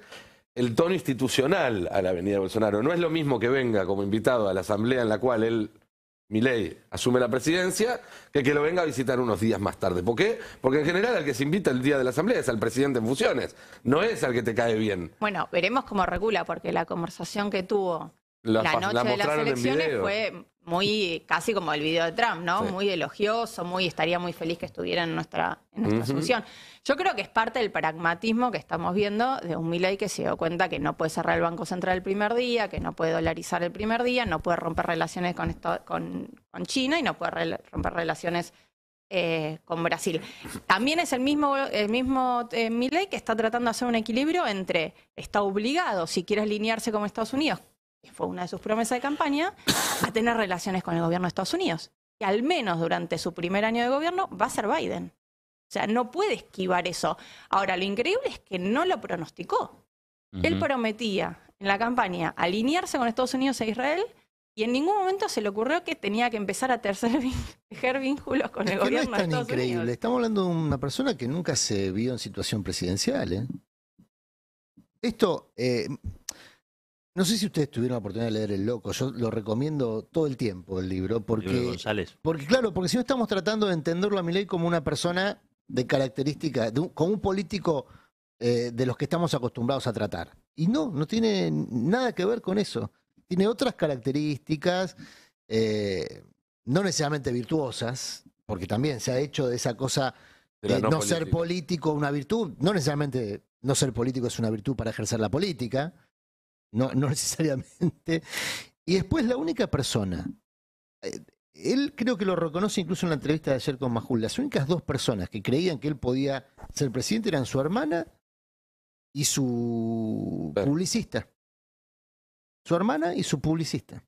el tono institucional a la avenida Bolsonaro. No es lo mismo que venga como invitado a la asamblea en la cual él, Milei, asume la presidencia, que que lo venga a visitar unos días más tarde. ¿Por qué? Porque en general al que se invita el día de la asamblea es al presidente en funciones, no es al que te cae bien. Bueno, veremos cómo regula, porque la conversación que tuvo la, noche de las elecciones fue muy casi como el video de Trump, ¿no? Muy elogioso, muy estaría muy feliz que estuviera en nuestra, en nuestra Yo creo que es parte del pragmatismo que estamos viendo de un Milei que se dio cuenta que no puede cerrar el Banco Central el primer día, que no puede dolarizar el primer día, no puede romper relaciones con, con, China y no puede romper relaciones eh, con Brasil. También es el mismo, el mismo eh, Milley que está tratando de hacer un equilibrio entre está obligado, si quiere alinearse con Estados Unidos, que fue una de sus promesas de campaña, a tener relaciones con el gobierno de Estados Unidos. Y al menos durante su primer año de gobierno va a ser Biden. O sea, no puede esquivar eso. Ahora, lo increíble es que no lo pronosticó. Él prometía en la campaña alinearse con Estados Unidos e Israel y en ningún momento se le ocurrió que tenía que empezar a tejer vínculos con el gobierno. No es increíble. Estamos hablando de una persona que nunca se vio en situación presidencial. ¿eh? Esto, eh, no sé si ustedes tuvieron la oportunidad de leer El Loco, yo lo recomiendo todo el tiempo el libro, porque, porque claro, porque si no estamos tratando de entenderlo a ley como una persona de características, como un político eh, de los que estamos acostumbrados a tratar. Y no, no tiene nada que ver con eso. Tiene otras características, eh, no necesariamente virtuosas, porque también se ha hecho de esa cosa de, no ser político una virtud, no necesariamente no ser político es una virtud para ejercer la política, no, necesariamente. Y después la única persona, eh, él creo que lo reconoce incluso en la entrevista de ayer con Majul, las únicas dos personas que creían que él podía ser presidente eran su hermana y su publicista. Su hermana y su publicista.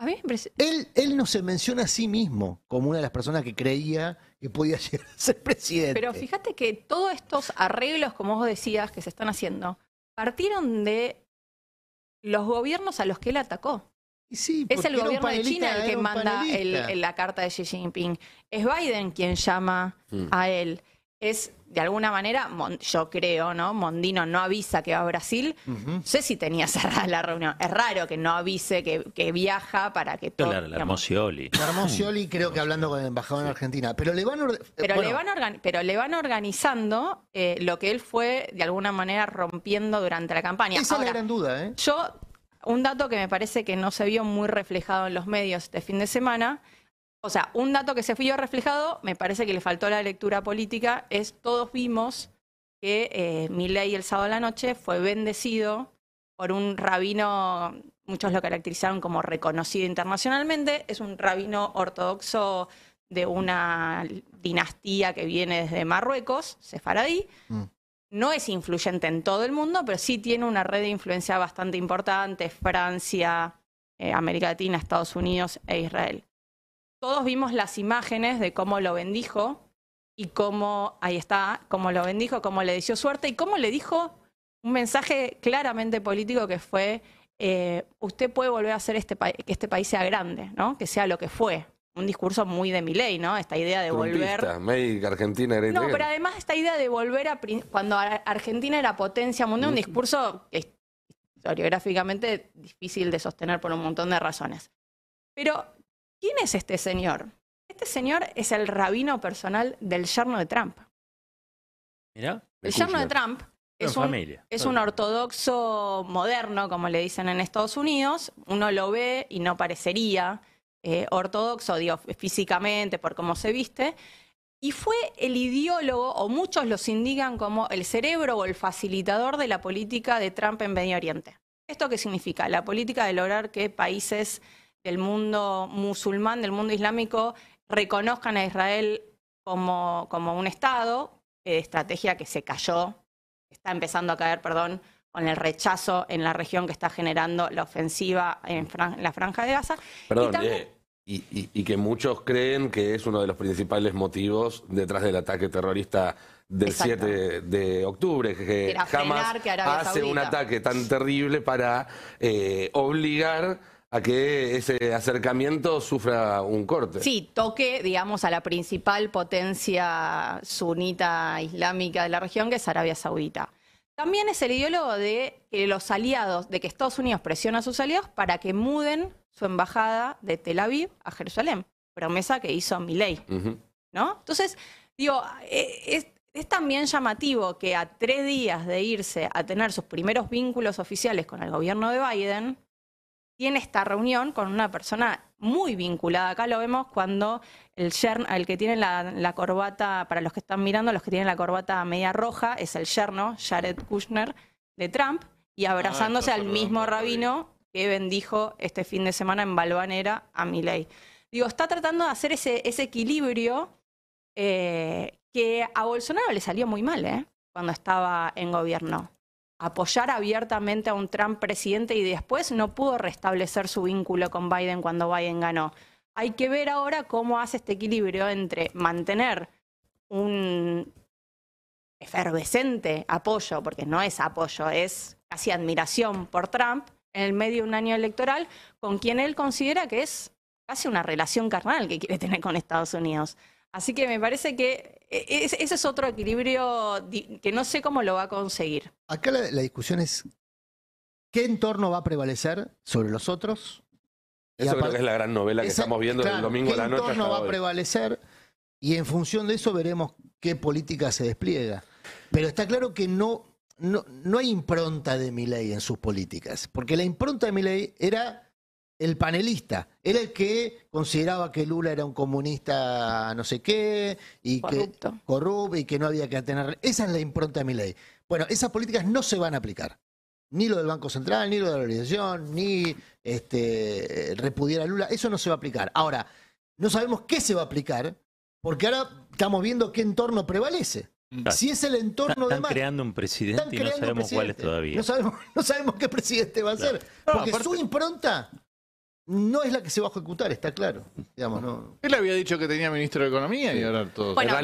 A él, él no se menciona a sí mismo como una de las personas que creía que podía llegar a ser presidente. Pero fíjate que todos estos arreglos, como vos decías, que se están haciendo, partieron de los gobiernos a los que él atacó. Sí, es el gobierno de China el que manda la carta de Xi Jinping. Es Biden quien llama hmm. a él es de alguna manera, yo creo, ¿no? Mondino no avisa que va a Brasil. No sé si tenía cerrada la reunión. Es raro que no avise que, viaja para que todo. La, La Hermosioli, creo que hablando con el embajador en Argentina. Pero le van, pero pero le van organizando eh, lo que él fue de alguna manera rompiendo durante la campaña. Esa es gran duda, ¿eh? Yo, un dato que me parece que no se vio muy reflejado en los medios este fin de semana o sea, un dato que se yo reflejado, me parece que le faltó la lectura política, es todos vimos que eh, mi ley el sábado a la noche fue bendecido por un rabino, muchos lo caracterizaron como reconocido internacionalmente, es un rabino ortodoxo de una dinastía que viene desde Marruecos, sefaradí. Mm. No es influyente en todo el mundo, pero sí tiene una red de influencia bastante importante, Francia, eh, América Latina, Estados Unidos e Israel todos vimos las imágenes de cómo lo bendijo y cómo, ahí está, cómo lo bendijo, cómo le dio suerte y cómo le dijo un mensaje claramente político que fue, eh, usted puede volver a hacer este que este país sea grande, ¿no? que sea lo que fue. Un discurso muy de mi ley, ¿no? Esta idea de volver... Argentina, No, pero además esta idea de volver a... Cuando Argentina era potencia mundial, un discurso historiográficamente difícil de sostener por un montón de razones. Pero ¿Quién es este señor? Este señor es el rabino personal del yerno de Trump. el yerno de Trump es, un, ortodoxo moderno, como le dicen en Estados Unidos. Uno lo ve y no parecería eh, ortodoxo, físicamente, por cómo se viste. Y fue el ideólogo, o muchos los indican como el cerebro o el facilitador de la política de Trump en Medio Oriente. ¿Esto qué significa? La política de lograr que países del mundo musulmán, del mundo islámico, reconozcan a Israel como, como un Estado, eh, estrategia que se cayó, está empezando a caer, perdón, con el rechazo en la región que está generando la ofensiva en la franja de Gaza. Perdón, eh, y, y, que muchos creen que es uno de los principales motivos detrás del ataque terrorista del 7 de octubre, que, jamás hace un ataque tan terrible para eh, obligar a que ese acercamiento sufra un corte. Sí, toque, digamos, a la principal potencia sunita islámica de la región, que es Arabia Saudita. También es el ideólogo de que los aliados, de que Estados Unidos presiona a sus aliados para que muden su embajada de Tel Aviv a Jerusalén, promesa que hizo Milei, ¿no? Entonces, digo, e, es también llamativo que a tres días de irse a tener sus primeros vínculos oficiales con el gobierno de Biden, tiene esta reunión con una persona muy vinculada. Acá lo vemos cuando el el que tiene la, corbata, para los que están mirando, los que tienen la corbata media roja, es el yerno, Jared Kushner, de Trump, y ah, abrazándose al mismo rabino que bendijo este fin de semana en Balvanera a Milei. Digo, está tratando de hacer ese, equilibrio eh, que a Bolsonaro le salió muy mal, ¿eh? Cuando estaba en gobierno apoyar abiertamente a un Trump presidente y después no pudo restablecer su vínculo con Biden cuando Biden ganó. Hay que ver ahora cómo hace este equilibrio entre mantener un efervescente apoyo, porque no es apoyo, es casi admiración por Trump en el medio de un año electoral, con quien él considera que es casi una relación carnal que quiere tener con Estados Unidos. Así que me parece que e, e, ese es otro equilibrio que no sé cómo lo va a conseguir. Acá la, discusión es qué entorno va a prevalecer sobre los otros. Eso creo que es la gran novela que estamos viendo el domingo a la noche. ¿Qué entorno va a prevalecer? Y en función de eso veremos qué política se despliega. Pero está claro que no, no, no hay impronta de Milei en sus políticas, porque la impronta de Milei era el panelista. Era el que consideraba que Lula era un comunista no sé qué, y que corrupto y que no había que tener. Esa es la impronta de mi ley. Bueno, esas políticas no se van a aplicar. Ni lo del Banco Central, ni lo de la organización, ni este, repudiar a Lula. Eso no se va a aplicar. Ahora, no sabemos qué se va a aplicar, porque ahora estamos viendo qué entorno prevalece. Si es el entorno de Están creando un presidente y no sabemos cuál es todavía. No sabemos, qué presidente va a ser. Porque su impronta no es la que se va a ejecutar, está claro. no. Él había dicho que tenía ministro de Economía y ahora todo. Bueno,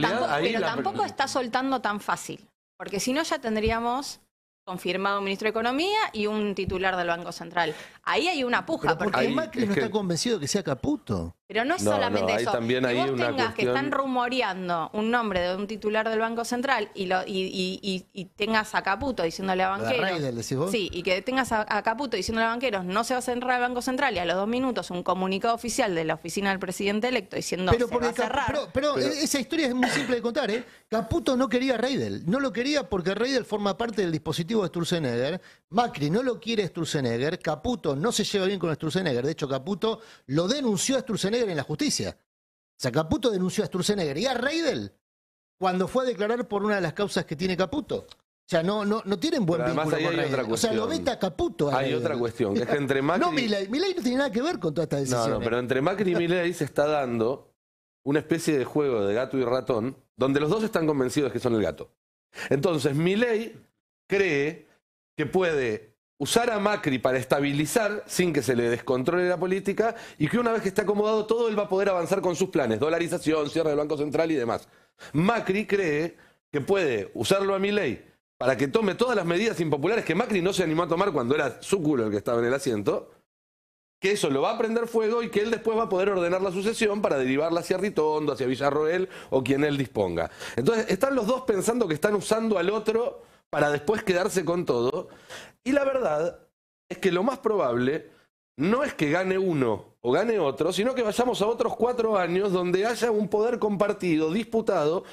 pero tampoco está soltando tan fácil, porque si no ya tendríamos confirmado ministro de Economía y un titular del Banco Central. Ahí hay una puja. porque Macri no está convencido que sea Caputo. Pero no es solamente eso. También que vos tengas que están rumoreando un nombre de un titular del Banco Central y, tengas a Caputo diciéndole a banqueros. Sí, y que tengas a, Caputo diciéndole a banqueros no se va a cerrar el Banco Central y a los dos minutos un comunicado oficial de la oficina del presidente electo diciendo pero se va a cerrar. Pero, e-, esa historia es muy simple de contar, ¿eh? Caputo no quería a Reidel. No lo quería porque Reidel forma parte del dispositivo de Sturzenegger, Macri no lo quiere Sturzenegger, Caputo no se lleva bien con Sturzenegger, de hecho Caputo lo denunció a Sturzenegger en la justicia. O sea, Caputo denunció a Sturzenegger y a Reidel cuando fue a declarar por una de las causas que tiene Caputo. O sea, no, no, tienen buen vínculo hay Otra O sea, lo veta Caputo. hay otra cuestión, es entre Macri... No, Milay no tiene nada que ver con toda esta decisión. No, no, pero entre Macri y Milley se está dando una especie de juego de gato y ratón, donde los dos están convencidos que son el gato. Entonces, Milley cree que puede usar a Macri para estabilizar sin que se le descontrole la política y que una vez que esté acomodado todo, él va a poder avanzar con sus planes, dolarización, cierre del Banco Central y demás. Macri cree que puede usarlo a ley para que tome todas las medidas impopulares que Macri no se animó a tomar cuando era su culo el que estaba en el asiento, que eso lo va a prender fuego y que él después va a poder ordenar la sucesión para derivarla hacia Ritondo, hacia Villarroel o quien él disponga. Entonces, están los dos pensando que están usando al otro para después quedarse con todo. Y la verdad es que lo más probable no es que gane uno o gane otro, sino que vayamos a otros cuatro años donde haya un poder compartido, disputado,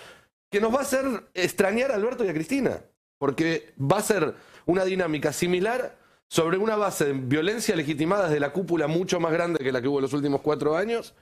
que nos va a hacer extrañar a Alberto y a Cristina, porque va a ser una dinámica similar sobre una base de violencia legitimada desde la cúpula mucho más grande que la que hubo en los últimos cuatro años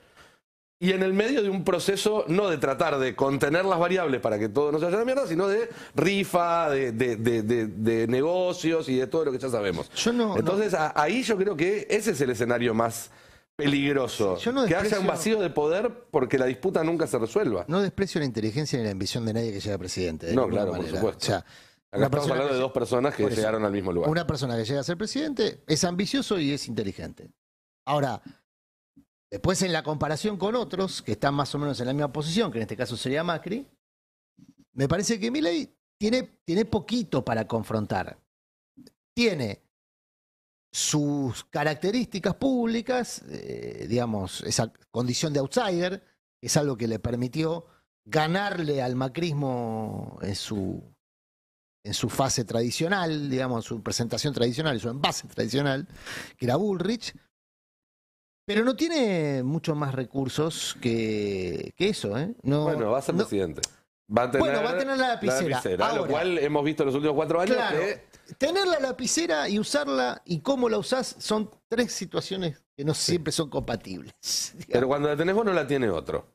y en el medio de un proceso no de tratar de contener las variables para que todo no se vaya a mierda, sino de rifa, de, de, negocios y de todo lo que ya sabemos. no, Entonces ahí yo creo que ese es el escenario más peligroso. que haya un vacío de poder porque la disputa nunca se resuelva. No desprecio la inteligencia ni la ambición de nadie que sea presidente. ¿eh? No, claro, por supuesto. Acá estamos hablando de dos personas que llegaron al mismo lugar. Una persona que llega a ser presidente es ambicioso y es inteligente. Ahora, Después en la comparación con otros, que están más o menos en la misma posición, que en este caso sería Macri, me parece que Milley tiene, tiene poquito para confrontar. Tiene sus características públicas, eh, digamos, esa condición de outsider, es algo que le permitió ganarle al macrismo en su, en su fase tradicional, digamos, su presentación tradicional, su envase tradicional, que era Bullrich, pero no tiene muchos más recursos que, eso, ¿eh? bueno, va a ser presidente. Va a tener, la lapicera. lo cual hemos visto en los últimos cuatro años. que... Tener la lapicera y usarla y cómo la usás son tres situaciones que no siempre son compatibles. Pero cuando la tenés vos no la tiene otro.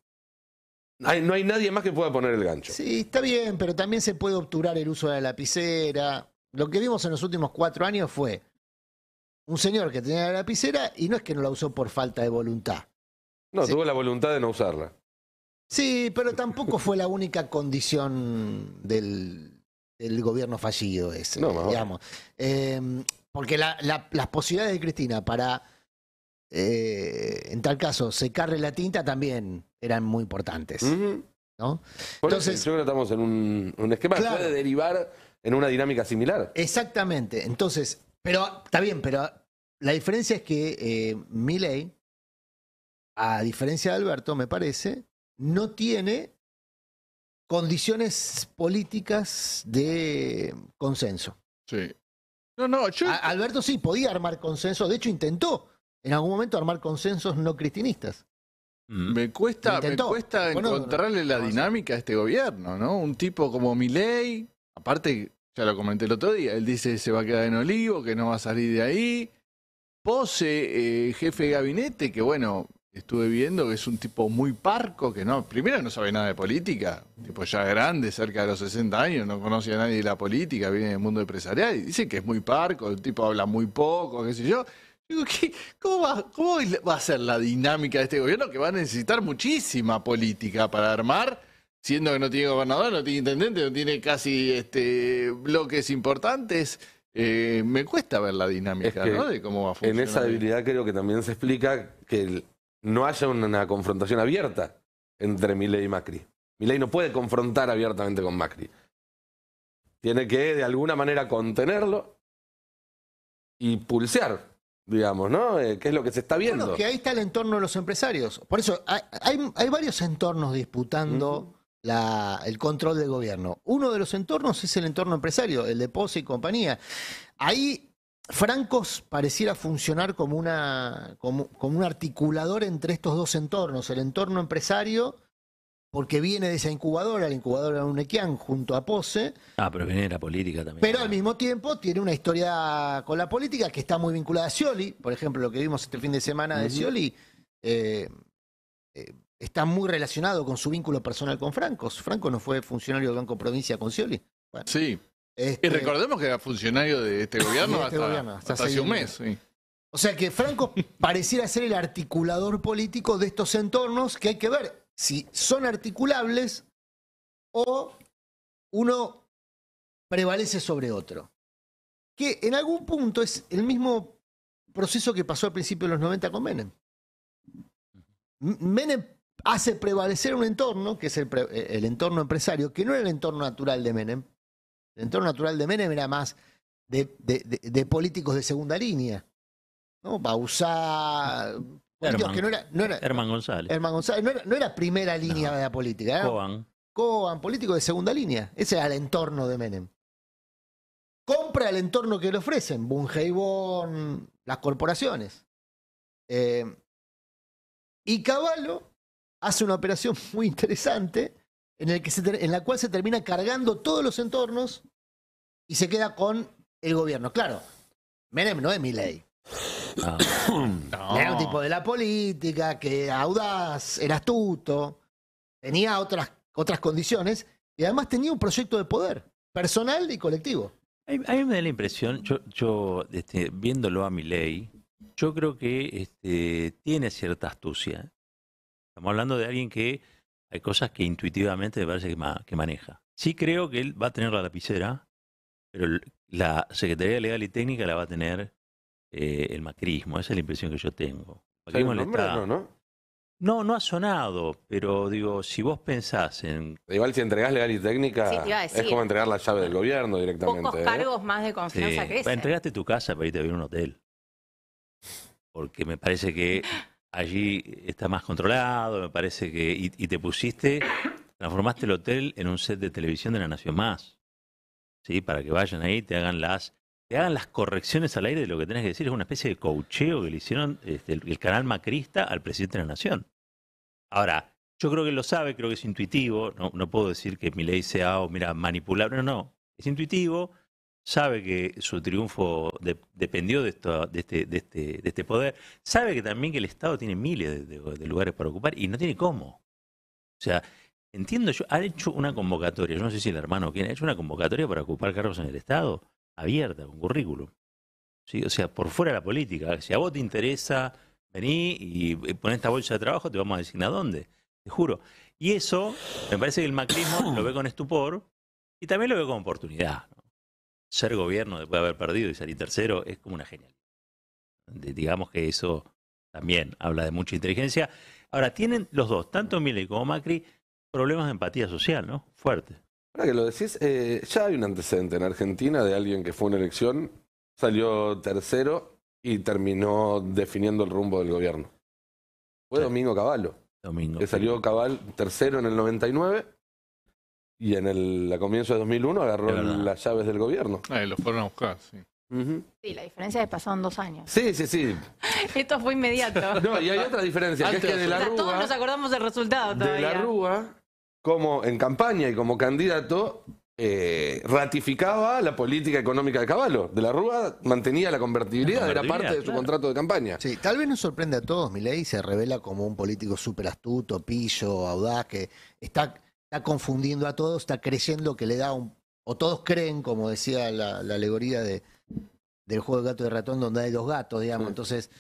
no hay nadie más que pueda poner el gancho. Sí, está bien, pero también se puede obturar el uso de la lapicera. Lo que vimos en los últimos cuatro años fue un señor que tenía la lapicera y no es que no la usó por falta de voluntad. No, tuvo la voluntad de no usarla. Sí, pero tampoco fue la única condición del, gobierno fallido ese, digamos. Em, porque las posibilidades de Cristina para, eh, en tal caso, secarle la tinta también eran muy importantes. Entonces, creo que estamos en un, esquema claro, que puede derivar en una dinámica similar. Exactamente. Entonces, pero está bien, pero la diferencia es que eh, a diferencia de Alberto, me parece, no tiene condiciones políticas de consenso. Sí. No, no, Alberto sí podía armar consenso, de hecho intentó en algún momento armar consensos no cristinistas. Mm. Me cuesta, me cuesta encontrarle la dinámica a este gobierno, ¿no? Un tipo como Milei, aparte ya lo comenté el otro día, él dice que se va a quedar en Olivo, que no va a salir de ahí. Pose, eh, jefe de gabinete, que bueno, estuve viendo que es un tipo muy parco, que no, primero no sabe nada de política, tipo ya grande, cerca de los 60 años, no conoce a nadie de la política, viene del mundo empresarial, y dice que es muy parco, el tipo habla muy poco, qué sé yo. cómo, va, ¿cómo va a ser la dinámica de este gobierno que va a necesitar muchísima política para armar? siendo que no tiene gobernador, no tiene intendente, no tiene casi este, bloques importantes. Eh, me cuesta ver la dinámica, ¿no? De cómo va a funcionar. En esa debilidad creo que también se explica que no haya una confrontación abierta entre Milei y Macri. Milei no puede confrontar abiertamente con Macri. Tiene que de alguna manera contenerlo y pulsear, digamos, ¿no? Eh, ¿Qué es lo que se está viendo? Bueno, que ahí está el entorno de los empresarios. Por eso hay, varios entornos disputando el control del gobierno. Uno de los entornos es el entorno empresario, el de POSE y compañía. Ahí Francos pareciera funcionar como, una, como, un articulador entre estos dos entornos, el entorno empresario, porque viene de esa incubadora, la incubadora de Unequian junto a Pose. Ah, pero viene de la política también. Pero al mismo tiempo tiene una historia con la política que está muy vinculada a Scioli, por ejemplo, lo que vimos este fin de semana de está muy relacionado con su vínculo personal con Franco. Franco no fue funcionario del Banco Provincia con Scioli. sí. y este, recordemos que era funcionario de este, este gobierno, hasta, hace un mes. O sea que Franco pareciera ser el articulador político de estos entornos que hay que ver si son articulables o uno prevalece sobre otro. Que en algún punto es el mismo proceso que pasó al principio de los 90 con Menem. Menem hace prevalecer un entorno, que es eh, el, entorno empresario, que no era el entorno natural de Menem. El entorno natural de Menem era más de, políticos de segunda línea. ¿no? Herman, Herman González. Herman González no era, primera línea de la política. Coan. Coban. Coban, político de segunda línea. Ese era el entorno de Menem. Compra el entorno que le ofrecen, Bungeibón, las corporaciones. Eh, y Caballo hace una operación muy interesante en, la cual se termina cargando todos los entornos y se queda con el gobierno. Claro, Menem no es mi ley. Ah. Era un tipo de la política, que era audaz, era astuto, tenía otras, otras condiciones y además tenía un proyecto de poder, personal y colectivo. A mí me da la impresión, yo, este, viéndolo a mi ley, yo creo que este, tiene cierta astucia. Estamos hablando de alguien que hay cosas que intuitivamente me parece que, maneja. Sí creo que él va a tener la lapicera, pero la Secretaría Legal y Técnica la va a tener eh, el macrismo. Esa es la impresión que yo tengo. nombre, no, no? No, ha sonado, pero digo, si vos pensás en... Igual si entregás legal y técnica, es como entregar la llave del gobierno directamente. Pocos ¿eh? cargos más de confianza que ese. Entregaste tu casa para irte a a un hotel. Porque me parece que allí está más controlado, me parece que... Y, te pusiste, transformaste el hotel en un set de televisión de la Nación Más, ¿sí? Para que vayan ahí, te hagan las... Te hagan las correcciones al aire de lo que tenés que decir. Es una especie de cocheo que le hicieron este, el, canal macrista al presidente de la Nación. Ahora, yo creo que lo sabe, creo que es intuitivo. No, puedo decir que mi ley sea, oh, mira, manipulable. No, no. Es intuitivo sabe que su triunfo dependió de, este, este, de, este, poder, sabe que también que el Estado tiene miles de, lugares para ocupar y no tiene cómo. O sea, entiendo yo, ha hecho una convocatoria, yo no sé si el hermano quién, ha hecho una convocatoria para ocupar cargos en el Estado, abierta, con currículum. ¿Sí? O sea, por fuera de la política. Si a vos te interesa, vení y eh, pon esta bolsa de trabajo, te vamos a designar dónde, te juro. Y eso, me parece que el macrismo lo ve con estupor y también lo ve con oportunidad ser gobierno después de haber perdido y salir tercero es como una genial digamos que eso también habla de mucha inteligencia. Ahora, tienen los dos, tanto Milei como Macri, problemas de empatía social, ¿no? Fuerte. Ahora que lo decís, eh, ya hay un antecedente en Argentina de alguien que fue a una elección, salió tercero y terminó definiendo el rumbo del gobierno. Fue Domingo Caballo, Domingo. Que salió Cabal tercero en el 99 y en el comienzo de 2001 agarró las llaves del gobierno. Ah, y lo fueron a buscar, sí. Sí, la diferencia es que pasaron dos años. Sí, sí, sí. Esto fue inmediato. No, y hay otra diferencia, que es de la Rúa... Todos nos acordamos del resultado todavía. De la Rúa, como en campaña y como candidato, eh, ratificaba la política económica de Caballo. De la Rúa mantenía la convertibilidad, la era parte de su contrato de campaña. Sí, tal vez nos sorprende a todos, Milei se revela como un político súper astuto, pillo, audaz, que está está confundiendo a todos, está creyendo que le da un... O todos creen, como decía la, alegoría de, del juego de gato de ratón, donde hay dos gatos, digamos. Entonces,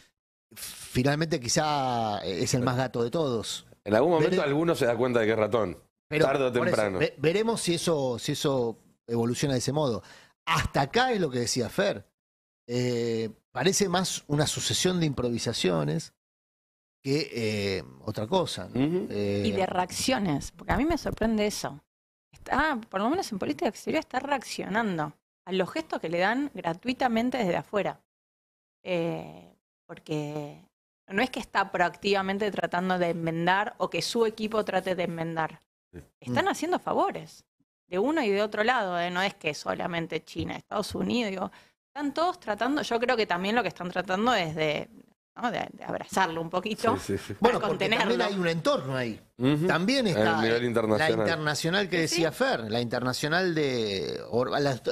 finalmente quizá es el más gato de todos. En algún momento alguno se da cuenta de que es ratón. tarde o temprano. veremos si eso, si eso evoluciona de ese modo. Hasta acá es lo que decía Fer. Eh, parece más una sucesión de improvisaciones eh, otra cosa. Eh, y de reacciones, porque a mí me sorprende eso. Está, por lo menos en política exterior, está reaccionando a los gestos que le dan gratuitamente desde afuera. Eh, porque no es que está proactivamente tratando de enmendar o que su equipo trate de enmendar. Están mm. haciendo favores de uno y de otro lado, no es que solamente China, Estados Unidos, están todos tratando, yo creo que también lo que están tratando es de de, abrazarlo un poquito. Bueno, porque también hay un entorno ahí. También está eh, la internacional que decía Fer, la internacional de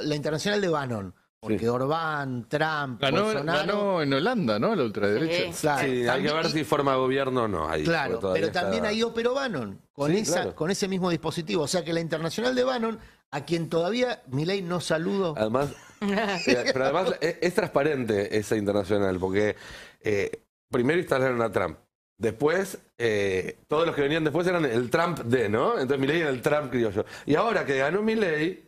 la, internacional de Bannon. Porque Orbán, Trump, Bolsonaro... en Holanda, ¿no? La ultraderecha. hay que ver si forma gobierno o no. claro, pero también ahí operó Bannon con, esa, con ese mismo dispositivo. O sea que la internacional de Bannon, a quien todavía ley, no saludo. Además, eh, pero además eh, es transparente esa internacional, porque eh, primero instalaron a Trump. Después, eh, todos los que venían después eran el Trump D, ¿no? Entonces Milley era el Trump criollo. Y ahora que ganó Milley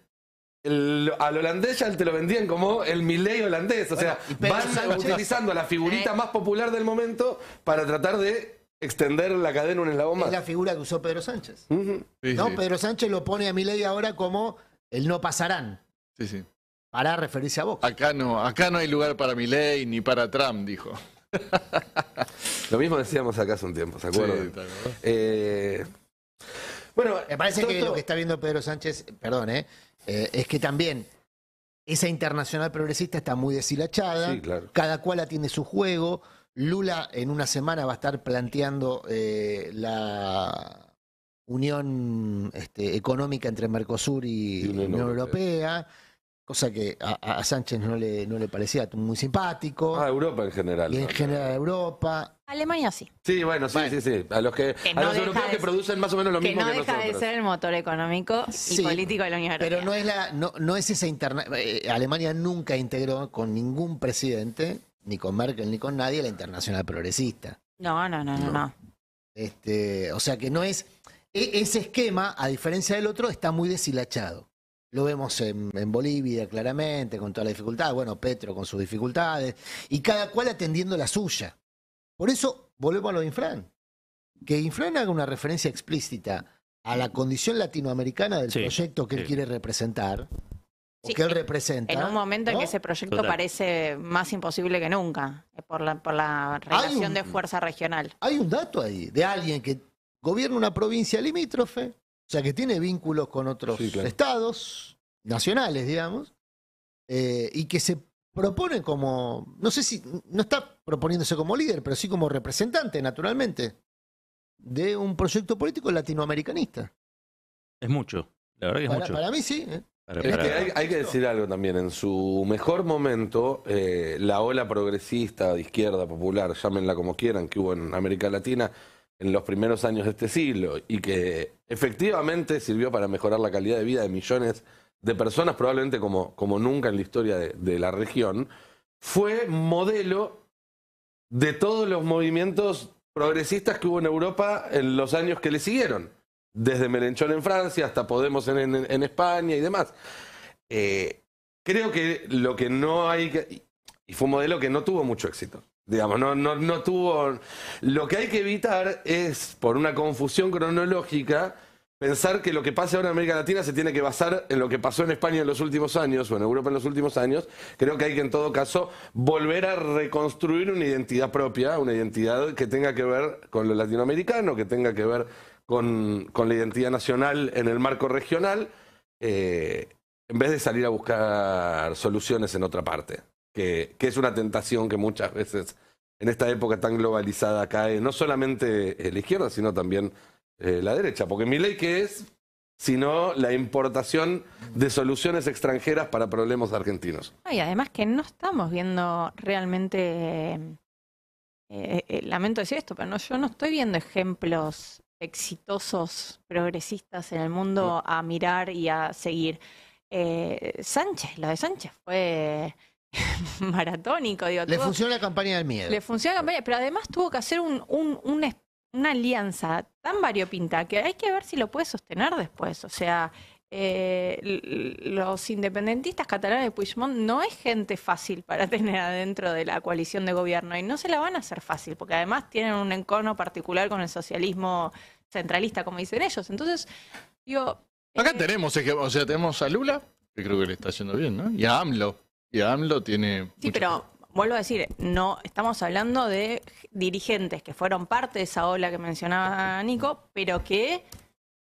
al holandés ya te lo vendían como el Milley holandés. O sea, van utilizando la figurita eh. más popular del momento para tratar de extender la cadena en la bomba. Es la figura que usó Pedro Sánchez. ¿No? Pedro Sánchez lo pone a Milley ahora como el no pasarán. Sí, sí. Para referirse a vos. Acá no, acá no hay lugar para Milley ni para Trump, dijo. Lo mismo decíamos acá hace un tiempo, ¿se acuerdan? Eh, bueno, me parece que lo que está viendo Pedro Sánchez, perdón, eh, eh, es que también esa internacional progresista está muy deshilachada, cada cual atiende su juego. Lula en una semana va a estar planteando la unión este, económica entre Mercosur y, la Unión Europea cosa que a, Sánchez no le, no le parecía muy simpático. A ah, Europa en general. Y en general a Europa. Alemania sí. Sí, bueno, sí, sí, sí. A los, que, los europeos que producen más o menos lo mismo que no deja de ser el motor económico y político de la Unión Europea. Pero no es, la, no, es esa eh, Alemania nunca integró con ningún presidente, ni con Merkel, ni con nadie, la internacional progresista. No, no, no, no, no. Este, o sea que no es... E, ese esquema, a diferencia del otro, está muy deshilachado. Lo vemos en, Bolivia claramente, con toda la dificultad, bueno, Petro con sus dificultades, y cada cual atendiendo la suya. Por eso volvemos a lo de Infran. Que Infran haga una referencia explícita a la condición latinoamericana del proyecto que él quiere representar, o que él representa. En un momento en que ese proyecto parece más imposible que nunca, eh, por la, por la relación de fuerza regional. Hay un dato ahí de alguien que gobierna una provincia limítrofe, o sea que tiene vínculos con otros estados nacionales, digamos, eh, y que se propone como, no sé si, no está proponiéndose como líder, pero sí como representante, naturalmente, de un proyecto político latinoamericanista. Es mucho, la verdad que es mucho. Para mí sí. ¿eh? Es que hay, que decir algo también, en su mejor momento, eh, la ola progresista, de izquierda, popular, llámenla como quieran, que hubo en América Latina, en los primeros años de este siglo y que efectivamente sirvió para mejorar la calidad de vida de millones de personas, probablemente como, como nunca en la historia de, la región, fue modelo de todos los movimientos progresistas que hubo en Europa en los años que le siguieron, desde Merenchón en Francia hasta Podemos en, España y demás. Eh, creo que lo que no hay, que, y fue un modelo que no tuvo mucho éxito, Digamos, no, no, no tuvo. Lo que hay que evitar es, por una confusión cronológica, pensar que lo que pasa ahora en América Latina se tiene que basar en lo que pasó en España en los últimos años o en Europa en los últimos años. Creo que hay que, en todo caso, volver a reconstruir una identidad propia, una identidad que tenga que ver con lo latinoamericano, que tenga que ver con, la identidad nacional en el marco regional, eh, en vez de salir a buscar soluciones en otra parte que, es una tentación que muchas veces en esta época tan globalizada cae no solamente eh, la izquierda, sino también eh, la derecha. Porque mi ley, ¿qué es? sino la importación de soluciones extranjeras para problemas argentinos. y además que no estamos viendo realmente, eh, lamento decir esto, pero yo no estoy viendo ejemplos exitosos progresistas en el mundo a mirar y a seguir. Sánchez, lo de Sánchez fue maratónico. le funciona la campaña del miedo. Le funciona pero además tuvo que hacer una alianza tan variopinta que hay que ver si lo puede sostener después. O sea, eh, los independentistas catalanes de Puigdemont no es gente fácil para tener adentro de la coalición de gobierno y no se la van a hacer fácil, porque además tienen un encono particular con el socialismo centralista, como dicen ellos. Entonces, yo Acá eh, tenemos, o sea, tenemos a Lula, que creo que le está yendo bien, ¿no? Y a AMLO y AMLO tiene... Sí, pero vuelvo a decir, no estamos hablando de dirigentes que fueron parte de esa ola que mencionaba Nico, pero que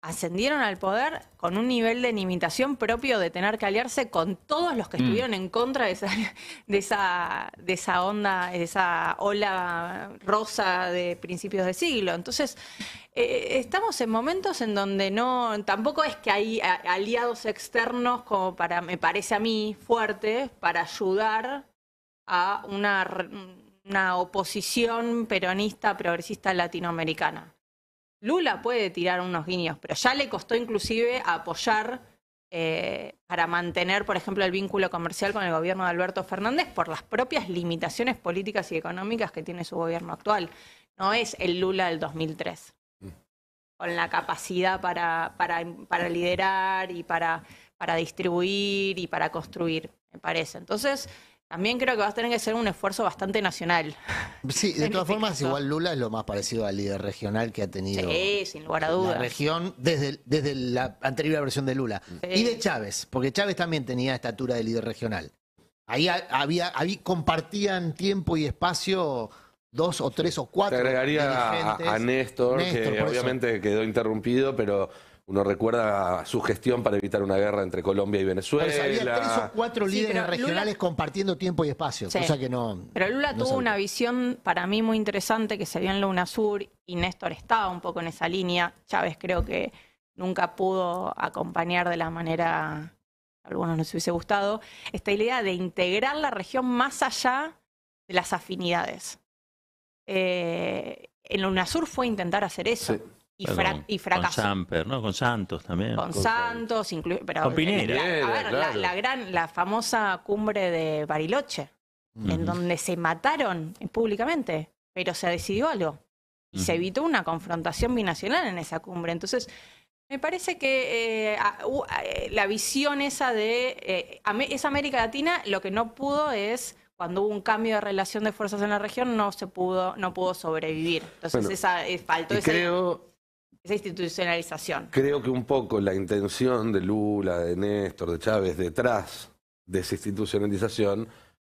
ascendieron al poder con un nivel de limitación propio de tener que aliarse con todos los que mm. estuvieron en contra de esa, onda, de esa ola rosa de principios de siglo. Entonces, eh, estamos en momentos en donde no, tampoco es que hay aliados externos como para, me parece a mí, fuertes para ayudar a una oposición peronista progresista latinoamericana. Lula puede tirar unos guiños, pero ya le costó inclusive apoyar eh, para mantener, por ejemplo, el vínculo comercial con el gobierno de Alberto Fernández por las propias limitaciones políticas y económicas que tiene su gobierno actual. No es el Lula del 2003, mm. con la capacidad para, para, para liderar y para, para distribuir y para construir, me parece. Entonces, también creo que vas a tener que ser un esfuerzo bastante nacional. Sí, de todas este formas, igual Lula es lo más parecido al líder regional que ha tenido sí, sin lugar a dudas. la región desde, desde la anterior versión de Lula. Y de Chávez, porque Chávez también tenía estatura de líder regional. Ahí había, había compartían tiempo y espacio dos o tres o cuatro. Te agregaría a, Néstor, que obviamente quedó interrumpido, pero uno recuerda su gestión para evitar una guerra entre Colombia y Venezuela. había tres o cuatro líderes regionales compartiendo tiempo y espacio, cosa que no. Pero Lula tuvo una visión para mí muy interesante que se vio en la UNASUR y Néstor estaba un poco en esa línea. Chávez creo que nunca pudo acompañar de la manera a algunos nos hubiese gustado. Esta idea de integrar la región más allá de las afinidades. Eh, en la UNASUR fue intentar hacer eso. Y, Con ¿no? Con Santos también. Con, Santos, incluso. Con La, la, gran, la famosa cumbre de Bariloche, en donde se mataron públicamente, pero se decidió algo. Y se evitó una confrontación binacional en esa cumbre. Entonces, me parece que eh, eh, la visión esa de. Eh, América Latina, lo que no pudo es cuando hubo un cambio de relación de fuerzas en la región no se pudo no pudo sobrevivir entonces esa eh, faltó esa institucionalización. Creo que un poco la intención de Lula, de Néstor, de Chávez detrás de esa institucionalización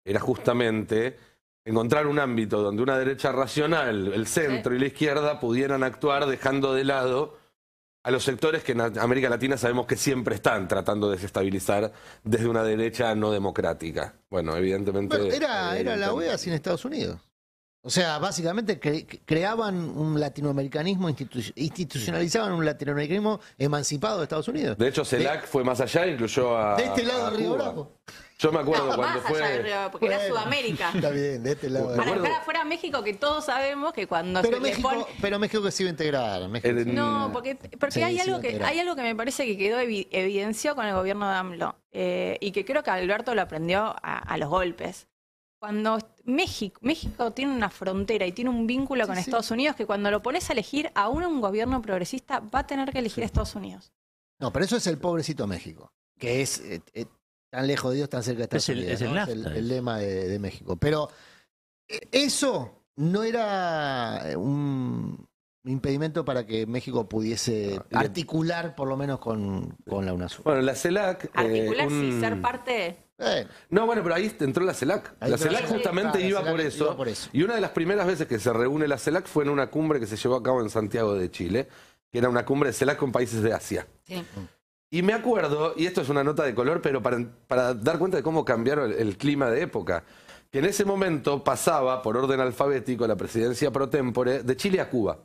era justamente encontrar un ámbito donde una derecha racional, el centro y la izquierda pudieran actuar dejando de lado a los sectores que en América Latina sabemos que siempre están tratando de desestabilizar desde una derecha no democrática. Bueno, evidentemente... era, era la OEA sin Estados Unidos. O sea, básicamente creaban un latinoamericanismo, institucionalizaban un latinoamericanismo emancipado de Estados Unidos. De hecho, CELAC fue más allá, incluyó a. De este lado de Río Bravo. Yo me acuerdo ah, cuando fue. Allá de Río porque era Sudamérica. Está bien, de este lado. Para acuerdo... fuera México, que todos sabemos que cuando pero México, Pero México que se iba a integrar. No, porque, porque hay, algo que, hay algo que me parece que quedó evidenciado con el gobierno de AMLO eh, y que creo que Alberto lo aprendió a, a los golpes. Cuando México, México tiene una frontera y tiene un vínculo con Estados Unidos que cuando lo pones a elegir, aún un gobierno progresista va a tener que elegir a Estados Unidos. No, pero eso es el pobrecito México, que es eh, eh, tan lejos de Dios, tan cerca de Estados Unidos. El, es, el, lema de, México. Pero eh, eso no era un impedimento para que México pudiese ah, articular por lo menos con, la UNASUR. Bueno, la CELAC... Articular sí, ser parte... No, bueno, pero ahí entró la CELAC. la CELAC justamente iba, por eso, Y una de las primeras veces que se reúne la CELAC fue en una cumbre que se llevó a cabo en Santiago de Chile, que era una cumbre de CELAC con países de Asia. Y me acuerdo, y esto es una nota de color, pero para, dar cuenta de cómo cambiaron el, el, clima de época, que en ese momento pasaba por orden alfabético la presidencia pro tempore de Chile a Cuba.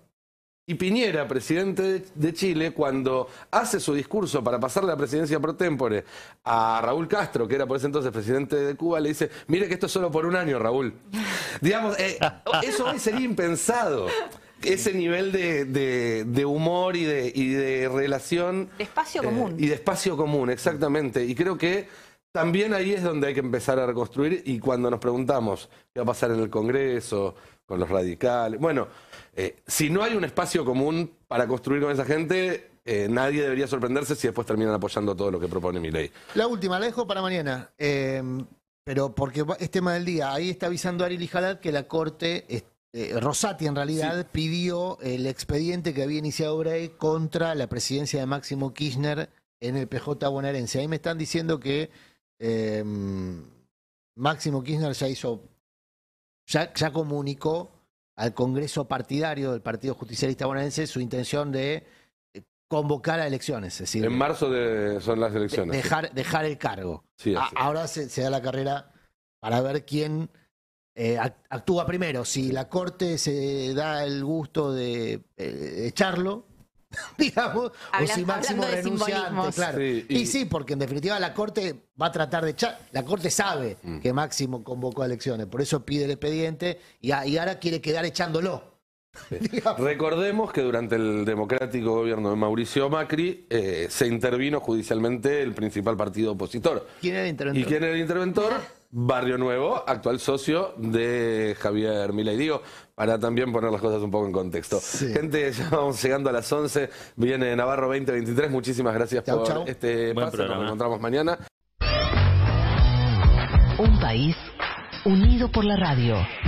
Y Piñera, presidente de Chile, cuando hace su discurso para pasar la presidencia pro tempore a Raúl Castro, que era por ese entonces presidente de Cuba, le dice, mire que esto es solo por un año, Raúl. Digamos, eh, eso hoy sería impensado. Ese nivel de, humor y de, relación. De espacio eh, común. y de espacio común, exactamente. Y creo que también ahí es donde hay que empezar a reconstruir. Y cuando nos preguntamos qué va a pasar en el Congreso, con los radicales. Bueno eh, si no hay un espacio común para construir con esa gente, eh, nadie debería sorprenderse si después terminan apoyando todo lo que propone mi ley. La última, la dejo para mañana. Em, pero porque es tema del día. Ahí está avisando Ari Lijalat que la Corte, este, eh, Rosati en realidad, pidió el expediente que había iniciado Bray contra la presidencia de Máximo Kirchner en el PJ bonaerense. Ahí me están diciendo que em, Máximo Kirchner ya hizo, ya comunicó al Congreso partidario del Partido Justicialista Bonaerense su intención de eh, convocar a elecciones. en marzo de, son las elecciones. dejar, el cargo. ahora se, da la carrera para ver quién eh, actúa primero. Si la Corte se da el gusto de eh, echarlo, digamos, o si Máximo renuncia claro. y, sí, porque en definitiva la Corte va a tratar de echar, la Corte sabe mm. que Máximo convocó a elecciones, por eso pide el expediente y, ahora quiere quedar echándolo. Recordemos que durante el democrático gobierno de Mauricio Macri eh, se intervino judicialmente el principal partido opositor. ¿Quién era el interventor? ¿Y quién y quién era el interventor Barrio Nuevo, actual socio de Javier Mila. Y Diego, para también poner las cosas un poco en contexto. Gente, ya vamos llegando a las 11. Viene Navarro 2023. Muchísimas gracias por este paso. Nos ¿eh? encontramos mañana. Un país unido por la radio.